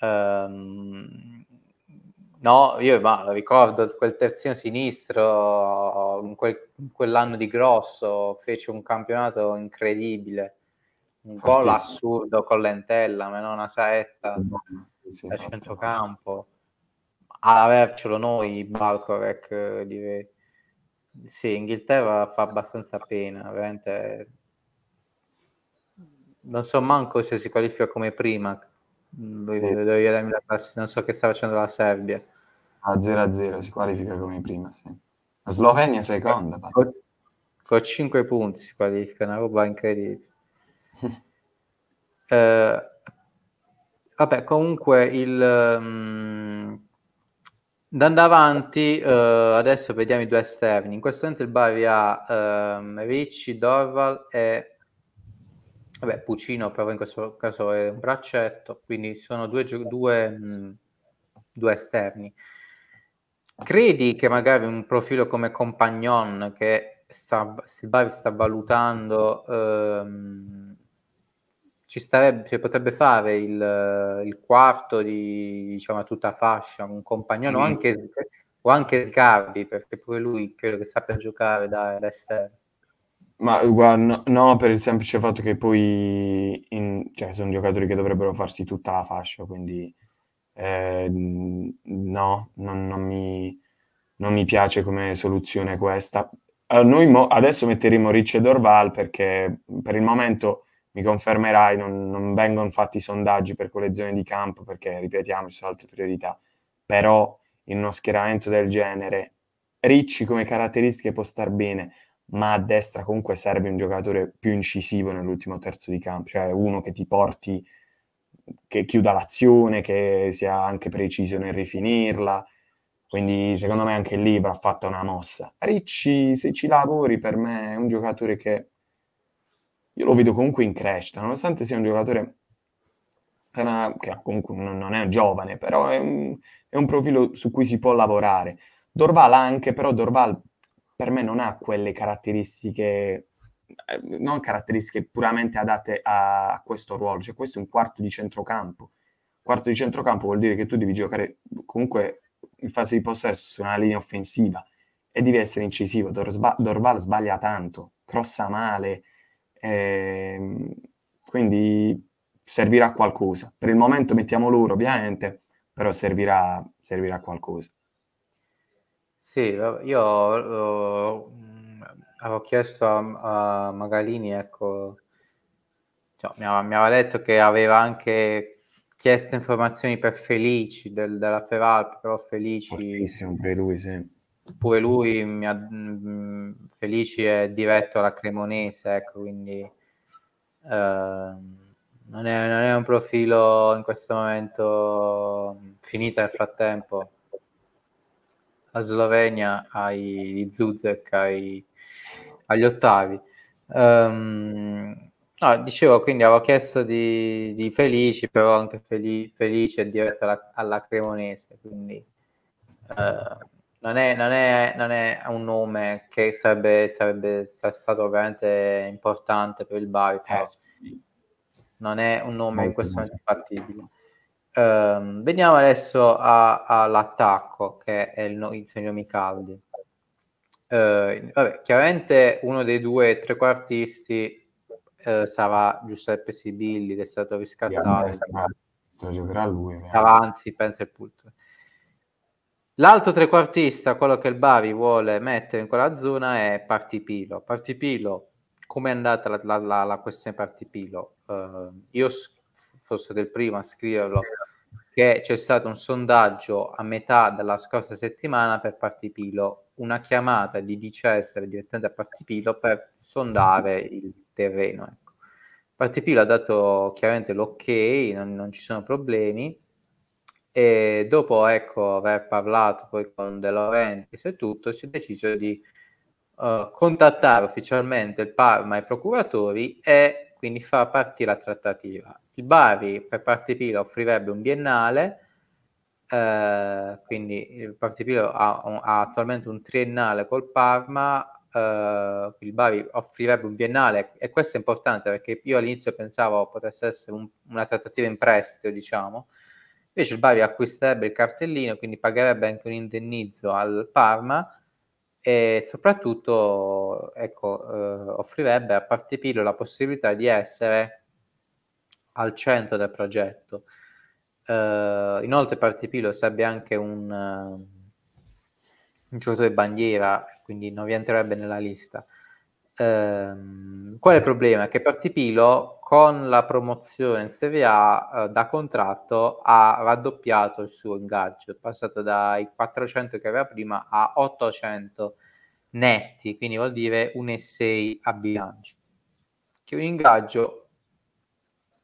ehm, no, io ma, lo ricordo, quel terzino sinistro, in quel, quell'anno di grosso, fece un campionato incredibile. Un Fortissimo. gol assurdo con l'entella, ma non una saetta. Mm-hmm sì, da centrocampo ad avercelo noi Balcorek eh, direi sì, Inghilterra fa abbastanza pena veramente non so manco se si qualifica come prima sì. non so che sta facendo la Serbia a 0-0 si qualifica come prima sì. Slovenia eh, seconda con, con 5 punti si qualifica una roba incredibile eh, Vabbè, comunque il... Um, andando avanti, uh, adesso vediamo i due esterni. In questo momento il Bari ha um, Ricci, Dorval e... Vabbè, Pucino, però in questo caso è un braccetto, quindi sono due, due, mh, due esterni. Credi che magari un profilo come Compagnon, che sta, il Bari sta valutando... Um, ci starebbe, cioè, potrebbe fare il, il, quarto di diciamo, tutta fascia, un compagnone mm. anche, o anche Sgarbi, perché pure lui credo che sappia giocare da, da esterno. Ma guarda, no, no, per il semplice fatto che poi in, cioè, sono giocatori che dovrebbero farsi tutta la fascia, quindi eh, no, non, non, mi, non, mi, piace come soluzione questa. Eh, noi mo- adesso metteremo Rich e Dorval perché per il momento mi confermerai, non, non vengono fatti sondaggi per quelle zone di campo perché, ripetiamo, ci sono altre priorità, però in uno schieramento del genere Ricci come caratteristiche può star bene, ma a destra comunque serve un giocatore più incisivo nell'ultimo terzo di campo, cioè uno che ti porti, che chiuda l'azione, che sia anche preciso nel rifinirla. Quindi secondo me anche lì va fatta una mossa. Ricci, se ci lavori, per me è un giocatore che io lo vedo comunque in crescita, nonostante sia un giocatore una, che comunque non è giovane, però è un, è un, profilo su cui si può lavorare. Dorval anche, però Dorval per me non ha quelle caratteristiche, eh, non caratteristiche puramente adatte a, questo ruolo, cioè questo è un quarto di centrocampo. Quarto di centrocampo vuol dire che tu devi giocare comunque in fase di possesso su una linea offensiva e devi essere incisivo. Dorval sbaglia tanto, crossa male, e, ehm, quindi servirà qualcosa. Per il momento mettiamo loro, ovviamente, però servirà, servirà qualcosa. Sì, io uh, avevo chiesto a, a Magalini, ecco, cioè, mi, aveva, mi, aveva, detto che aveva anche chiesto informazioni per Felici del, della Feralp, però Felici... Fortissimo per lui, sì pure lui mi ha, mh, mm, Felici è diretto alla Cremonese, ecco, quindi eh, non, è, non, è, un profilo in questo momento mm, finita nel frattempo. La Slovenia ai Zuzek ai, agli ottavi. Um, no, dicevo, quindi avevo chiesto di, di Felici, però anche Felice è diretto alla, alla Cremonese, quindi... Eh, non è, non, è, non è, un nome che sarebbe, sarebbe, stato veramente importante per il Bari, però eh. non è un nome in questo momento fattibile. Um, ehm, veniamo adesso a, all'attacco, che è il, il signor Micaldi. Uh, vabbè, chiaramente uno dei due trequartisti uh, sarà Giuseppe Sibilli, che è stato riscattato. lo giocherà lui. Eh. Avanzi, pensa il punto. L'altro trequartista, quello che il Bari vuole mettere in quella zona è Partipilo. Partipilo, come è andata la, la, la, la questione Partipilo? Uh, eh, io forse del primo a scriverlo che c'è stato un sondaggio a metà della scorsa settimana per Partipilo, una chiamata di Di direttamente a Partipilo per sondare il terreno. Ecco. Partipilo ha dato chiaramente l'ok, non, non ci sono problemi e dopo ecco, aver parlato poi con De Laurentiis e tutto, si è deciso di uh, contattare ufficialmente il Parma e i procuratori e quindi far partire la trattativa. Il Bari per Partipilo offrirebbe un biennale, eh, quindi il Partipilo ha, ha, attualmente un triennale col Parma, eh, il Bari offrirebbe un biennale e questo è importante perché io all'inizio pensavo potesse essere un, una trattativa in prestito, diciamo, Invece il Bari acquisterebbe il cartellino, quindi pagherebbe anche un indennizzo al Parma e soprattutto ecco, eh, offrirebbe a Partipilo la possibilità di essere al centro del progetto. Eh, inoltre Partipilo sarebbe anche un, eh, un giocatore bandiera, quindi non rientrerebbe nella lista. Ehm, qual è il problema? Che Partipilo con la promozione in Serie A eh, da contratto ha raddoppiato il suo ingaggio, è passato dai 400 che aveva prima a 800 netti, quindi vuol dire un E6 a bilancio, che è un ingaggio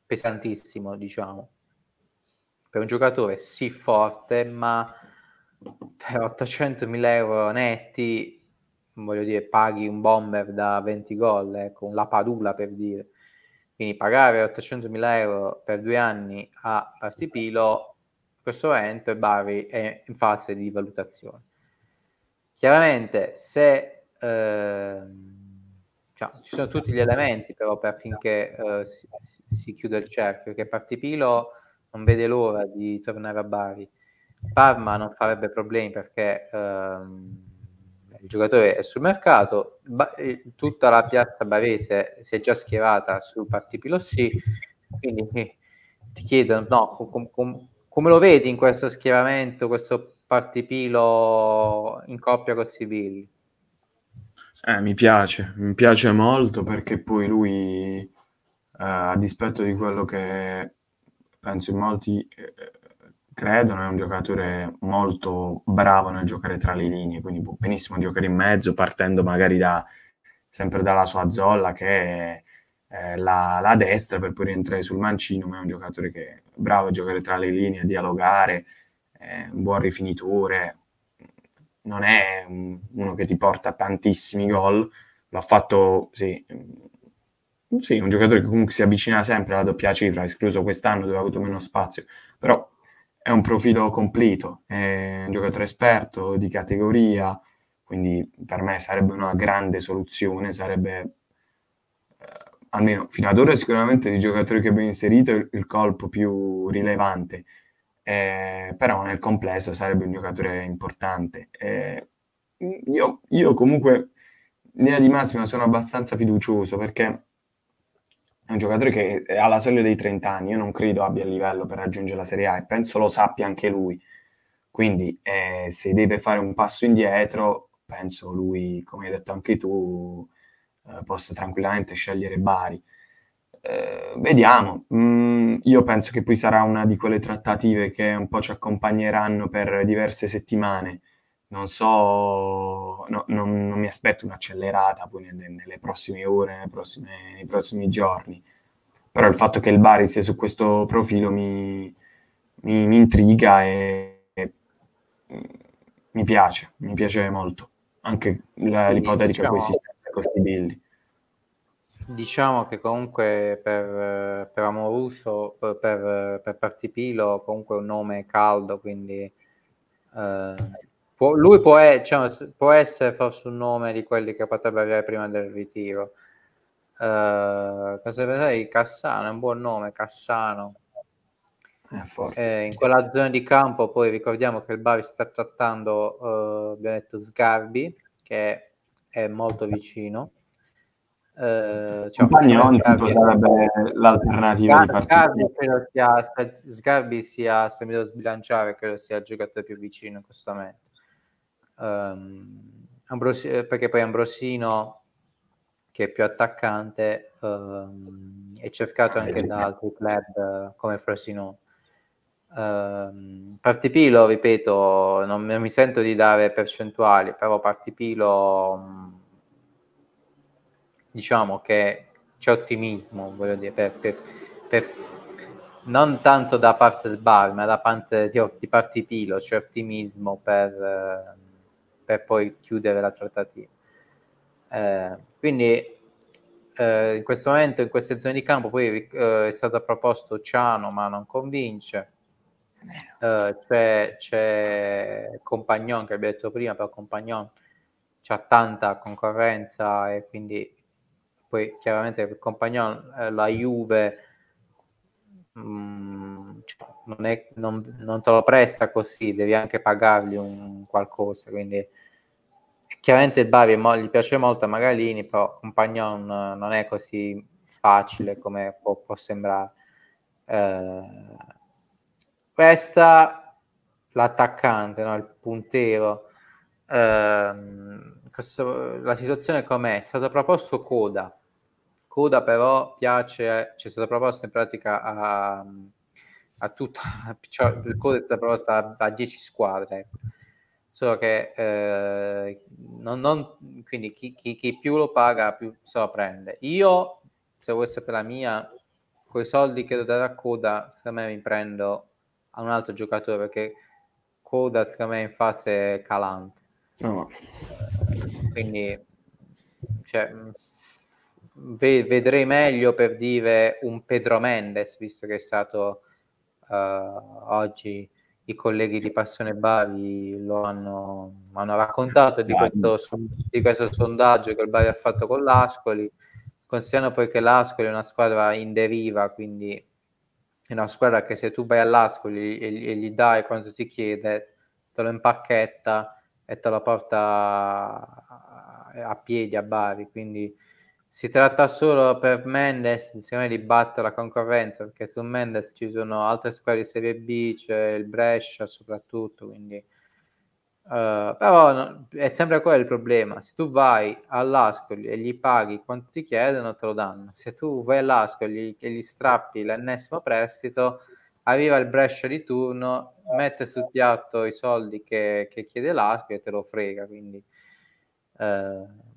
pesantissimo, diciamo, per un giocatore sì forte, ma per 800.000 euro netti voglio dire, paghi un bomber da 20 gol, ecco, la padula per dire. Quindi pagare 800.000 euro per due anni a Partipilo, questo momento e Bari è in fase di valutazione. Chiaramente se eh, cioè, ci sono tutti gli elementi però affinché eh, si, si chiuda il cerchio, perché Partipilo non vede l'ora di tornare a Bari. Parma non farebbe problemi perché... Ehm, il giocatore è sul mercato, ba- eh, tutta la piazza bavese si è già schierata sul partito sì, quindi eh, ti chiedo no, com- com- come lo vedi in questo schieramento, questo partipilo in coppia con Sibilli? Eh, mi piace, mi piace molto perché poi lui, eh, a dispetto di quello che penso in molti... Eh, credo, non è un giocatore molto bravo nel giocare tra le linee, quindi può boh, benissimo giocare in mezzo, partendo magari da, sempre dalla sua zolla che è eh, la, la, destra per poi rientrare sul mancino, ma è un giocatore che è bravo a giocare tra le linee, a dialogare, eh, un buon rifinitore, non è uno che ti porta tantissimi gol, l'ha fatto, sì, sì, un giocatore che comunque si avvicina sempre alla doppia cifra, escluso quest'anno dove ha avuto meno spazio, però è un profilo completo, è un giocatore esperto di categoria, quindi per me sarebbe una grande soluzione, sarebbe eh, almeno fino ad ora sicuramente dei giocatori che abbiamo inserito il, il colpo più rilevante, eh, però nel complesso sarebbe un giocatore importante. Eh, io, io, comunque, in linea di massima, sono abbastanza fiducioso perché è un giocatore che è alla soglia dei 30 anni, io non credo abbia il livello per raggiungere la Serie A e penso lo sappia anche lui. Quindi eh, se deve fare un passo indietro, penso lui, come hai detto anche tu, eh, possa tranquillamente scegliere Bari. Eh, vediamo, mm, io penso che poi sarà una di quelle trattative che un po' ci accompagneranno per diverse settimane non so, no, non, non, mi aspetto un'accelerata poi nelle, nelle prossime ore, nelle prossime, nei prossimi giorni. Però il fatto che il Bari sia su questo profilo mi, mi, mi intriga e, e, mi piace, mi piace molto. Anche la, Quindi, l'ipotetica diciamo, coesistenza con Stibilli. Diciamo che comunque per, per Amoruso, per, per, per Partipilo, comunque è un nome caldo, quindi eh, Può, lui può, cioè, può, essere forse un nome di quelli che potrebbe avere prima del ritiro. Uh, cosa pensate Cassano? È un buon nome, Cassano. Eh, eh, in quella zona di campo poi ricordiamo che il Bari sta trattando, uh, abbiamo detto, Sgarbi, che è molto vicino. Uh, cioè, Sgarbi, sarebbe l'alternativa Sgarbi, di partita. Sgarbi sia, se mi devo sbilanciare, credo sia il giocatore più vicino in questo momento. Um, Ambrosi- eh, perché poi Ambrosino, che è più attaccante, um, è cercato anche da altri club eh, come Frosinone. Um, ehm, Partipilo, ripeto, non, non, mi sento di dare percentuali, però Partipilo mm, diciamo che c'è ottimismo, voglio dire, per, per, per, non tanto da parte del bar, ma da parte di, di Partipilo c'è ottimismo per... Eh, per poi chiudere la trattativa. Eh, quindi eh, in questo momento, in queste zone di campo, poi eh, è stato proposto Ciano, ma non convince. Eh, eh, c'è, c'è Compagnon che abbiamo detto prima, però Compagnon c'ha tanta concorrenza e quindi poi chiaramente per Compagnon eh, la Juve mh, mm, cioè, non, è, non, non te lo presta così, devi anche pagargli un qualcosa, quindi Chiaramente il Bari mo- gli piace molto a Magalini, però Compagnon eh, non è così facile come può, può sembrare. Eh, resta l'attaccante, no? il puntero. Eh, questo, la situazione com'è? È stato proposto Coda. Coda però piace, ci è stato proposto in pratica a, a tutta, cioè, il Coda è stata proposta a, a 10 squadre. Ecco solo che eh, non, non, quindi chi, chi, chi, più lo paga più se lo prende. Io, se vuoi sapere la mia, con soldi che do da Coda, secondo me mi prendo a un altro giocatore perché Coda secondo me è in fase calante. Oh. Quindi cioè, ve- vedrei meglio per dire un Pedro Mendes, visto che è stato uh, oggi i colleghi di Passione Bari lo hanno, hanno raccontato di questo, di questo, sondaggio che il Bari ha fatto con l'Ascoli, considerando poi che l'Ascoli è una squadra in deriva, quindi è una squadra che se tu vai all'Ascoli e, e gli dai quanto ti chiede, te lo impacchetta e te lo porta a piedi a Bari, quindi si tratta solo per Mendes, secondo di battere la concorrenza, perché su Mendes ci sono altre squadre di Serie B, c'è il Brescia soprattutto, quindi... Uh, però no, è sempre quello il problema. Se tu vai all'Ascoli e gli paghi quanto ti chiedono, te lo danno. Se tu vai all'Ascoli e gli strappi l'ennesimo prestito, arriva il Brescia di turno, mette sul piatto i soldi che, che chiede l'Ascoli e te lo frega. Quindi uh,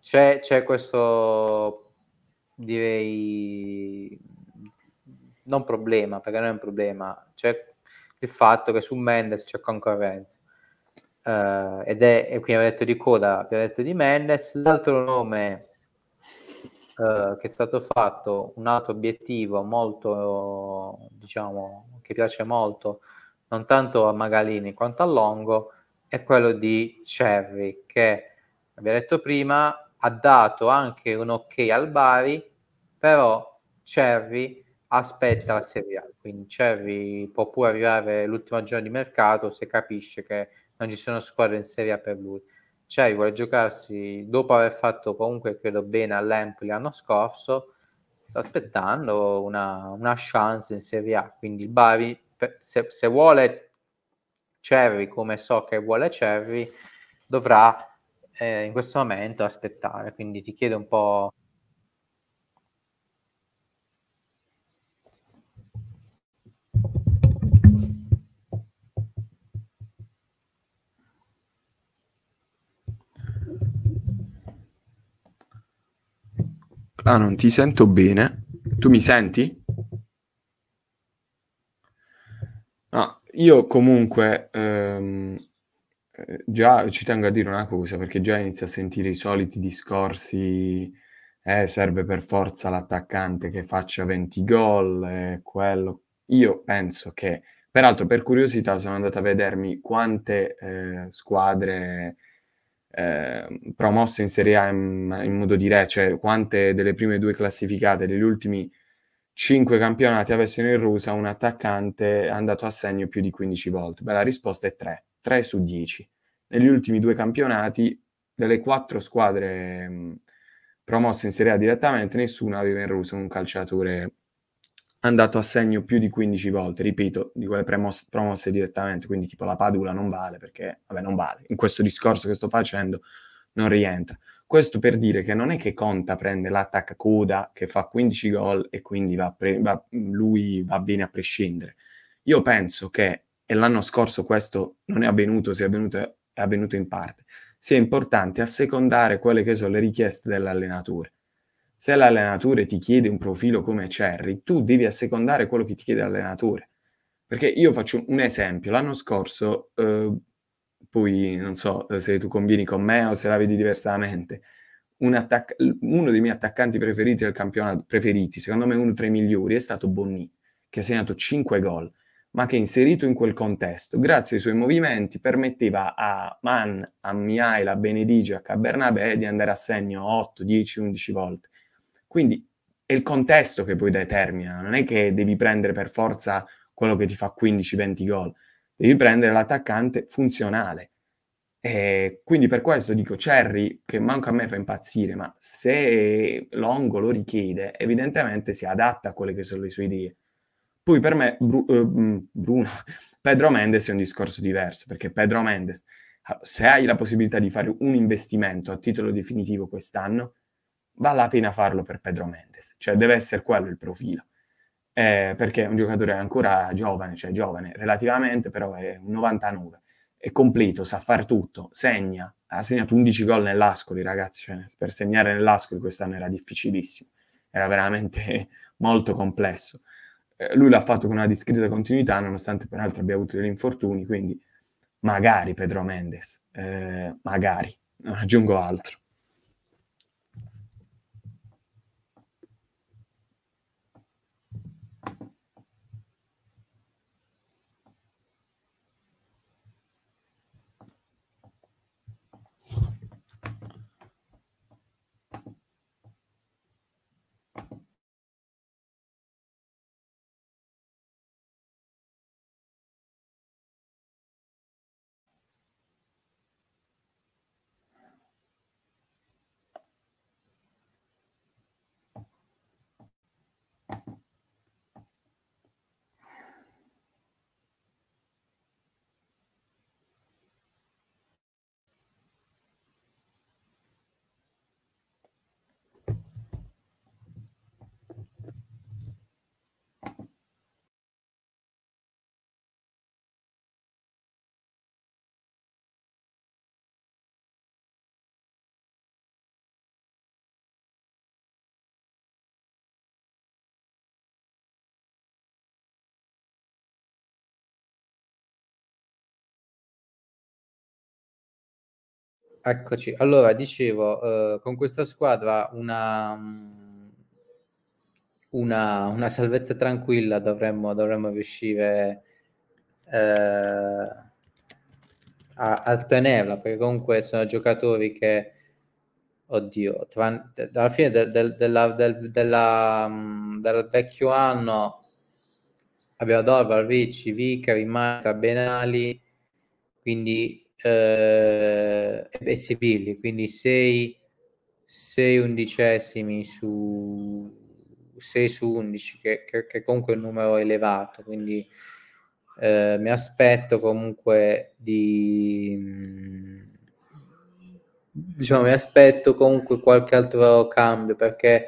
c'è, c'è questo, direi, non problema, perché non è un problema, c'è il fatto che su Mendes c'è concorrenza. Uh, eh, ed è, e quindi abbiamo detto di coda, abbiamo detto di Mendes, l'altro nome uh, che è stato fatto, un altro obiettivo molto, diciamo, che piace molto, non tanto a Magalini quanto a Longo, è quello di Cerri, che abbiamo detto prima, ha dato anche un ok al Bari, però Cervi aspetta la Serie A, quindi Cervi può pure arrivare l'ultimo giorno di mercato se capisce che non ci sono squadre in Serie A per lui. Cervi vuole giocarsi, dopo aver fatto comunque, credo bene, all'Empoli l'anno scorso, sta aspettando una, una, chance in Serie A, quindi il Bari, se, se vuole Cervi come so che vuole Cervi, dovrà eh, in questo momento aspettare, quindi ti chiedo un po'... Ah, non ti sento bene. Tu mi senti? Ah, io comunque ehm, eh, già ci tengo a dire una cosa perché già inizio a sentire i soliti discorsi, eh, serve per forza l'attaccante che faccia 20 gol, eh, quello. Io penso che, peraltro per curiosità sono andato a vedermi quante eh, squadre ehm, promosse in Serie A in, in modo diretto cioè quante delle prime due classificate degli ultimi 5 campionati avessero in Rusa un attaccante andato a segno più di 15 volte. Beh, la risposta è 3 3 su 10. Negli ultimi due campionati, delle quattro squadre mh, promosse in Serie A direttamente, nessuna aveva in russo un calciatore andato a segno più di 15 volte, ripeto, di quelle premos- promosse direttamente, quindi tipo la Padula non vale perché, vabbè, non vale, in questo discorso che sto facendo non rientra. Questo per dire che non è che Conta prende l'attacco coda che fa 15 gol e quindi va pre- va, lui va bene a prescindere. Io penso che e l'anno scorso questo non è avvenuto, è avvenuto, è avvenuto in parte, sia importante assecondare quelle che sono le richieste dell'allenatore. Se l'allenatore ti chiede un profilo come Cherry, tu devi assecondare quello che ti chiede l'allenatore. Perché io faccio un esempio, l'anno scorso, eh, poi non so eh, se tu convieni con me o se la vedi diversamente, un attac- uno dei miei attaccanti preferiti del campionato, preferiti, secondo me uno tra i migliori, è stato Bonny, che ha segnato 5 gol ma che inserito in quel contesto, grazie ai suoi movimenti, permetteva a Man, a Miaela, a Benedigiac, a Bernabé di andare a segno 8, 10, 11 volte. Quindi è il contesto che poi determina, non è che devi prendere per forza quello che ti fa 15-20 gol, devi prendere l'attaccante funzionale. E quindi per questo dico Cerri, che manco a me fa impazzire, ma se Longo lo richiede, evidentemente si adatta a quelle che sono le sue idee. Poi per me Bru- eh, mm, Bruno, Pedro Mendes è un discorso diverso, perché Pedro Mendes, ah, se hai la possibilità di fare un investimento a titolo definitivo quest'anno, vale la pena farlo per Pedro Mendes, cioè deve essere quello il profilo. Eh, perché è un giocatore ancora giovane, cioè giovane relativamente, però è un 99, è completo, sa far tutto, segna, ha segnato 11 gol nell'Ascoli, ragazzi, cioè, per segnare nell'Ascoli quest'anno era difficilissimo, era veramente molto complesso. Eh, lui l'ha fatto con una discreta continuità, nonostante peraltro abbia avuto degli infortuni, quindi magari Pedro Mendes, eh, magari, non aggiungo altro. Eccoci, allora dicevo, eh, con questa squadra una, una, una salvezza tranquilla dovremmo, dovremmo riuscire eh, a, a, tenerla, perché comunque sono giocatori che, oddio, tra, alla fine del, del, della, del, della, mm, del vecchio anno abbiamo Dorval, Ricci, Vicari, Marta, Benali, quindi eh, e Sevilli, quindi 6, 6 undicesimi su 6 su 11, che, che, che comunque è un numero elevato, quindi eh, mi aspetto comunque di... Mm, diciamo, mi aspetto comunque qualche altro cambio perché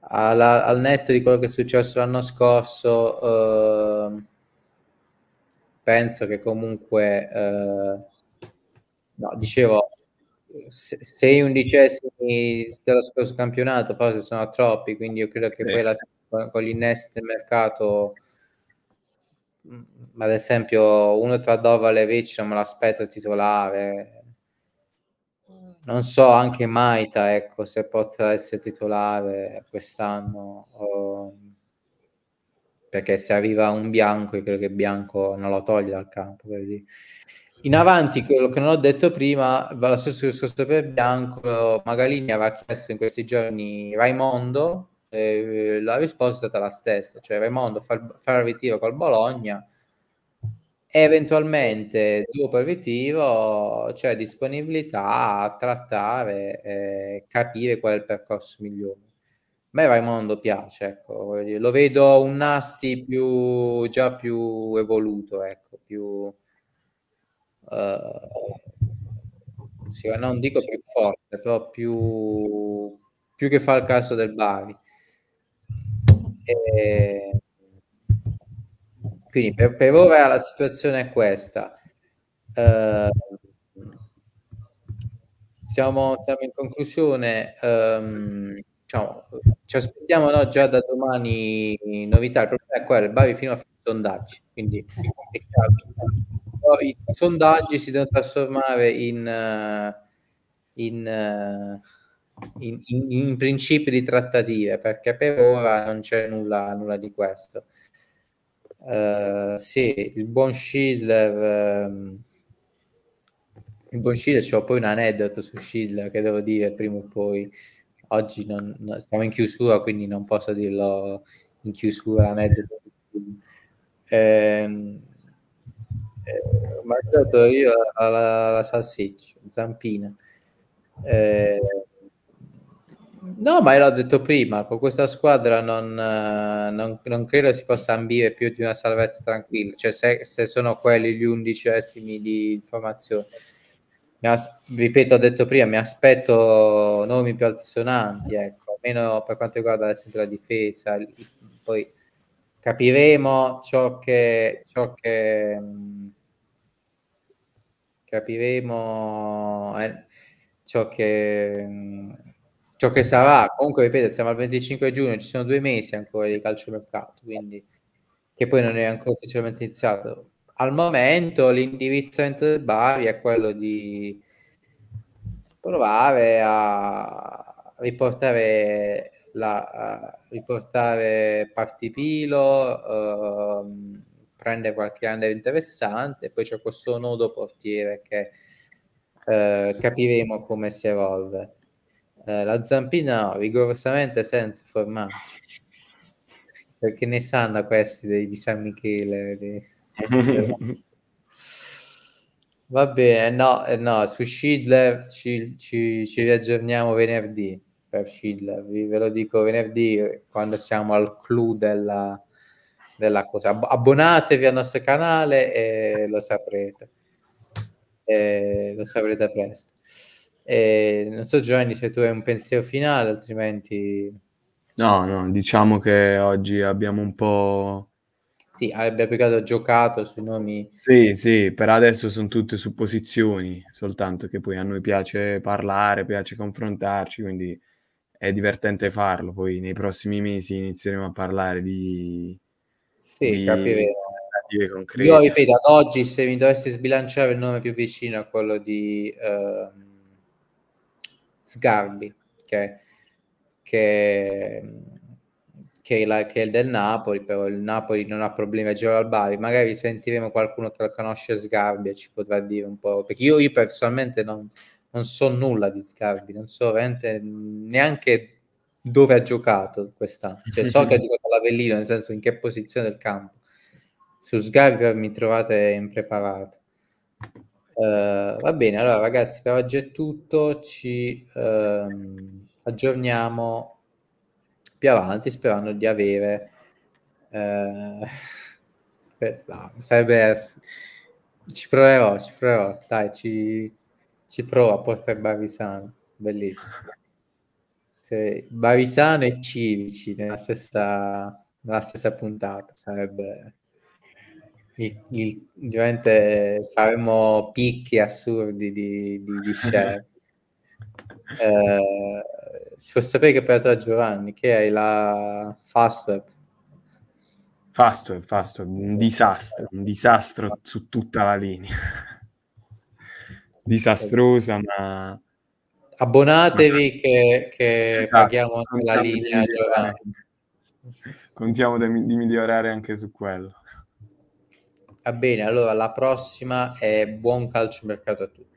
alla, al netto di quello che è successo l'anno scorso, eh, penso che comunque eh, No, dicevo, se, se undicesimi dello scorso campionato forse sono troppi, quindi io credo che eh. poi la, con, con l'innesto del mercato, mm, ad esempio uno tra Dovale e Vecchi non me l'aspetto titolare, non so anche Maita ecco, se potrà essere titolare quest'anno o... perché se arriva un bianco io credo che bianco non lo toglie dal campo per dire. In avanti, quello che non ho detto prima, va lo stesso discorso per Bianco, Magali mi aveva chiesto in questi giorni Raimondo, eh, la risposta è stata la stessa, cioè Raimondo fa, fa il ritiro col Bologna, e eventualmente dopo il ritiro c'è disponibilità a trattare, e capire qual è il percorso migliore. A me Raimondo piace, ecco, lo vedo un Nasti più, già più evoluto, ecco, più eh, sì, non dico più forte, però più, più che fa il caso del Bari. E, quindi per, per, ora la situazione è questa. Eh, siamo, siamo, in conclusione. Um, diciamo, ci aspettiamo no, già da domani novità, il problema è quello, il Bavi fino a fare sondaggi, quindi i sondaggi si devono trasformare in, eh, eh, in, in, in, principi di trattative, perché per ora non c'è nulla, nulla di questo. Uh, sì, il buon Schiller... Um, ehm, il buon Schiller, c'ho poi un aneddoto su Schiller che devo dire prima o poi oggi non, non, siamo in chiusura, quindi non posso dirlo in chiusura, mezzo. Ehm, eh, eh, ho mangiato io alla, alla salsiccia, zampina. Eh, no, ma l'ho detto prima, con questa squadra non, eh, non, non, credo si possa ambire più di una salvezza tranquilla, cioè se, se sono quelli gli undicesimi di formazione as- ripeto, ho detto prima, mi aspetto nomi più altisonanti, ecco, almeno per quanto riguarda la difesa, poi capiremo ciò che, ciò che mh, mm, capiremo eh, ciò che mh, mm, ciò che sarà. Comunque, ripeto, siamo al 25 giugno, ci sono due mesi ancora di calcio mercato, quindi che poi non è ancora ufficialmente iniziato al momento l'indirizzamento del Bari è quello di provare a riportare, la, a riportare Partipilo, ehm, prendere qualche under interessante, poi c'è questo nodo portiere che eh, capiremo come si evolve. Eh, la Zampina rigorosamente senza formato, perché ne sanno questi di San Michele. Di Esatto. Va bene, no, eh, no su Schidler ci, ci, ci, riaggiorniamo venerdì per Schidler, vi, ve lo dico venerdì eh, quando siamo al clou della, della cosa. Abbonatevi al nostro canale e lo saprete. E lo saprete presto. E non so Giovanni se tu hai un pensiero finale, altrimenti... No, no, diciamo che oggi abbiamo un po' Sì, avrebbe più che giocato sui nomi. Sì, sì, per adesso sono tutte supposizioni, soltanto che poi a noi piace parlare, piace confrontarci, quindi è divertente farlo. Poi nei prossimi mesi inizieremo a parlare di... Sì, di... capiremo. Io ripeto, ad oggi se mi dovessi sbilanciare il nome più vicino a quello di uh, Sgarbi, che... che che, la, che è del Napoli, però il Napoli non ha problemi a girare al Bari, magari sentiremo qualcuno che lo conosce Sgarbi e ci potrà dire un po', perché io, io personalmente non, non, so nulla di Sgarbi, non so neanche dove ha giocato quest'anno, cioè, so che ha giocato all'Avellino, nel senso in che posizione del campo. Su Sgarbi mi trovate impreparato. Uh, va bene, allora ragazzi, per oggi è tutto, ci uh, aggiorniamo più avanti sperando di avere eh, no, sarebbe ci proverò ci proverò dai ci, ci provo a portare Barisano bellissimo se Barisano e Civici nella stessa, nella stessa puntata sarebbe il, il, faremo picchi assurdi di, di, di share eh, si può sapere che per te Giovanni, che hai la Fastweb. Fastweb, Fastweb, un disastro, un disastro su tutta la linea. Disastrosa, ma... Abbonatevi ma... che, che esatto, paghiamo la linea, Giovanni. Contiamo di, di migliorare anche su quello. Va bene, allora la prossima è buon calcio mercato a tutti.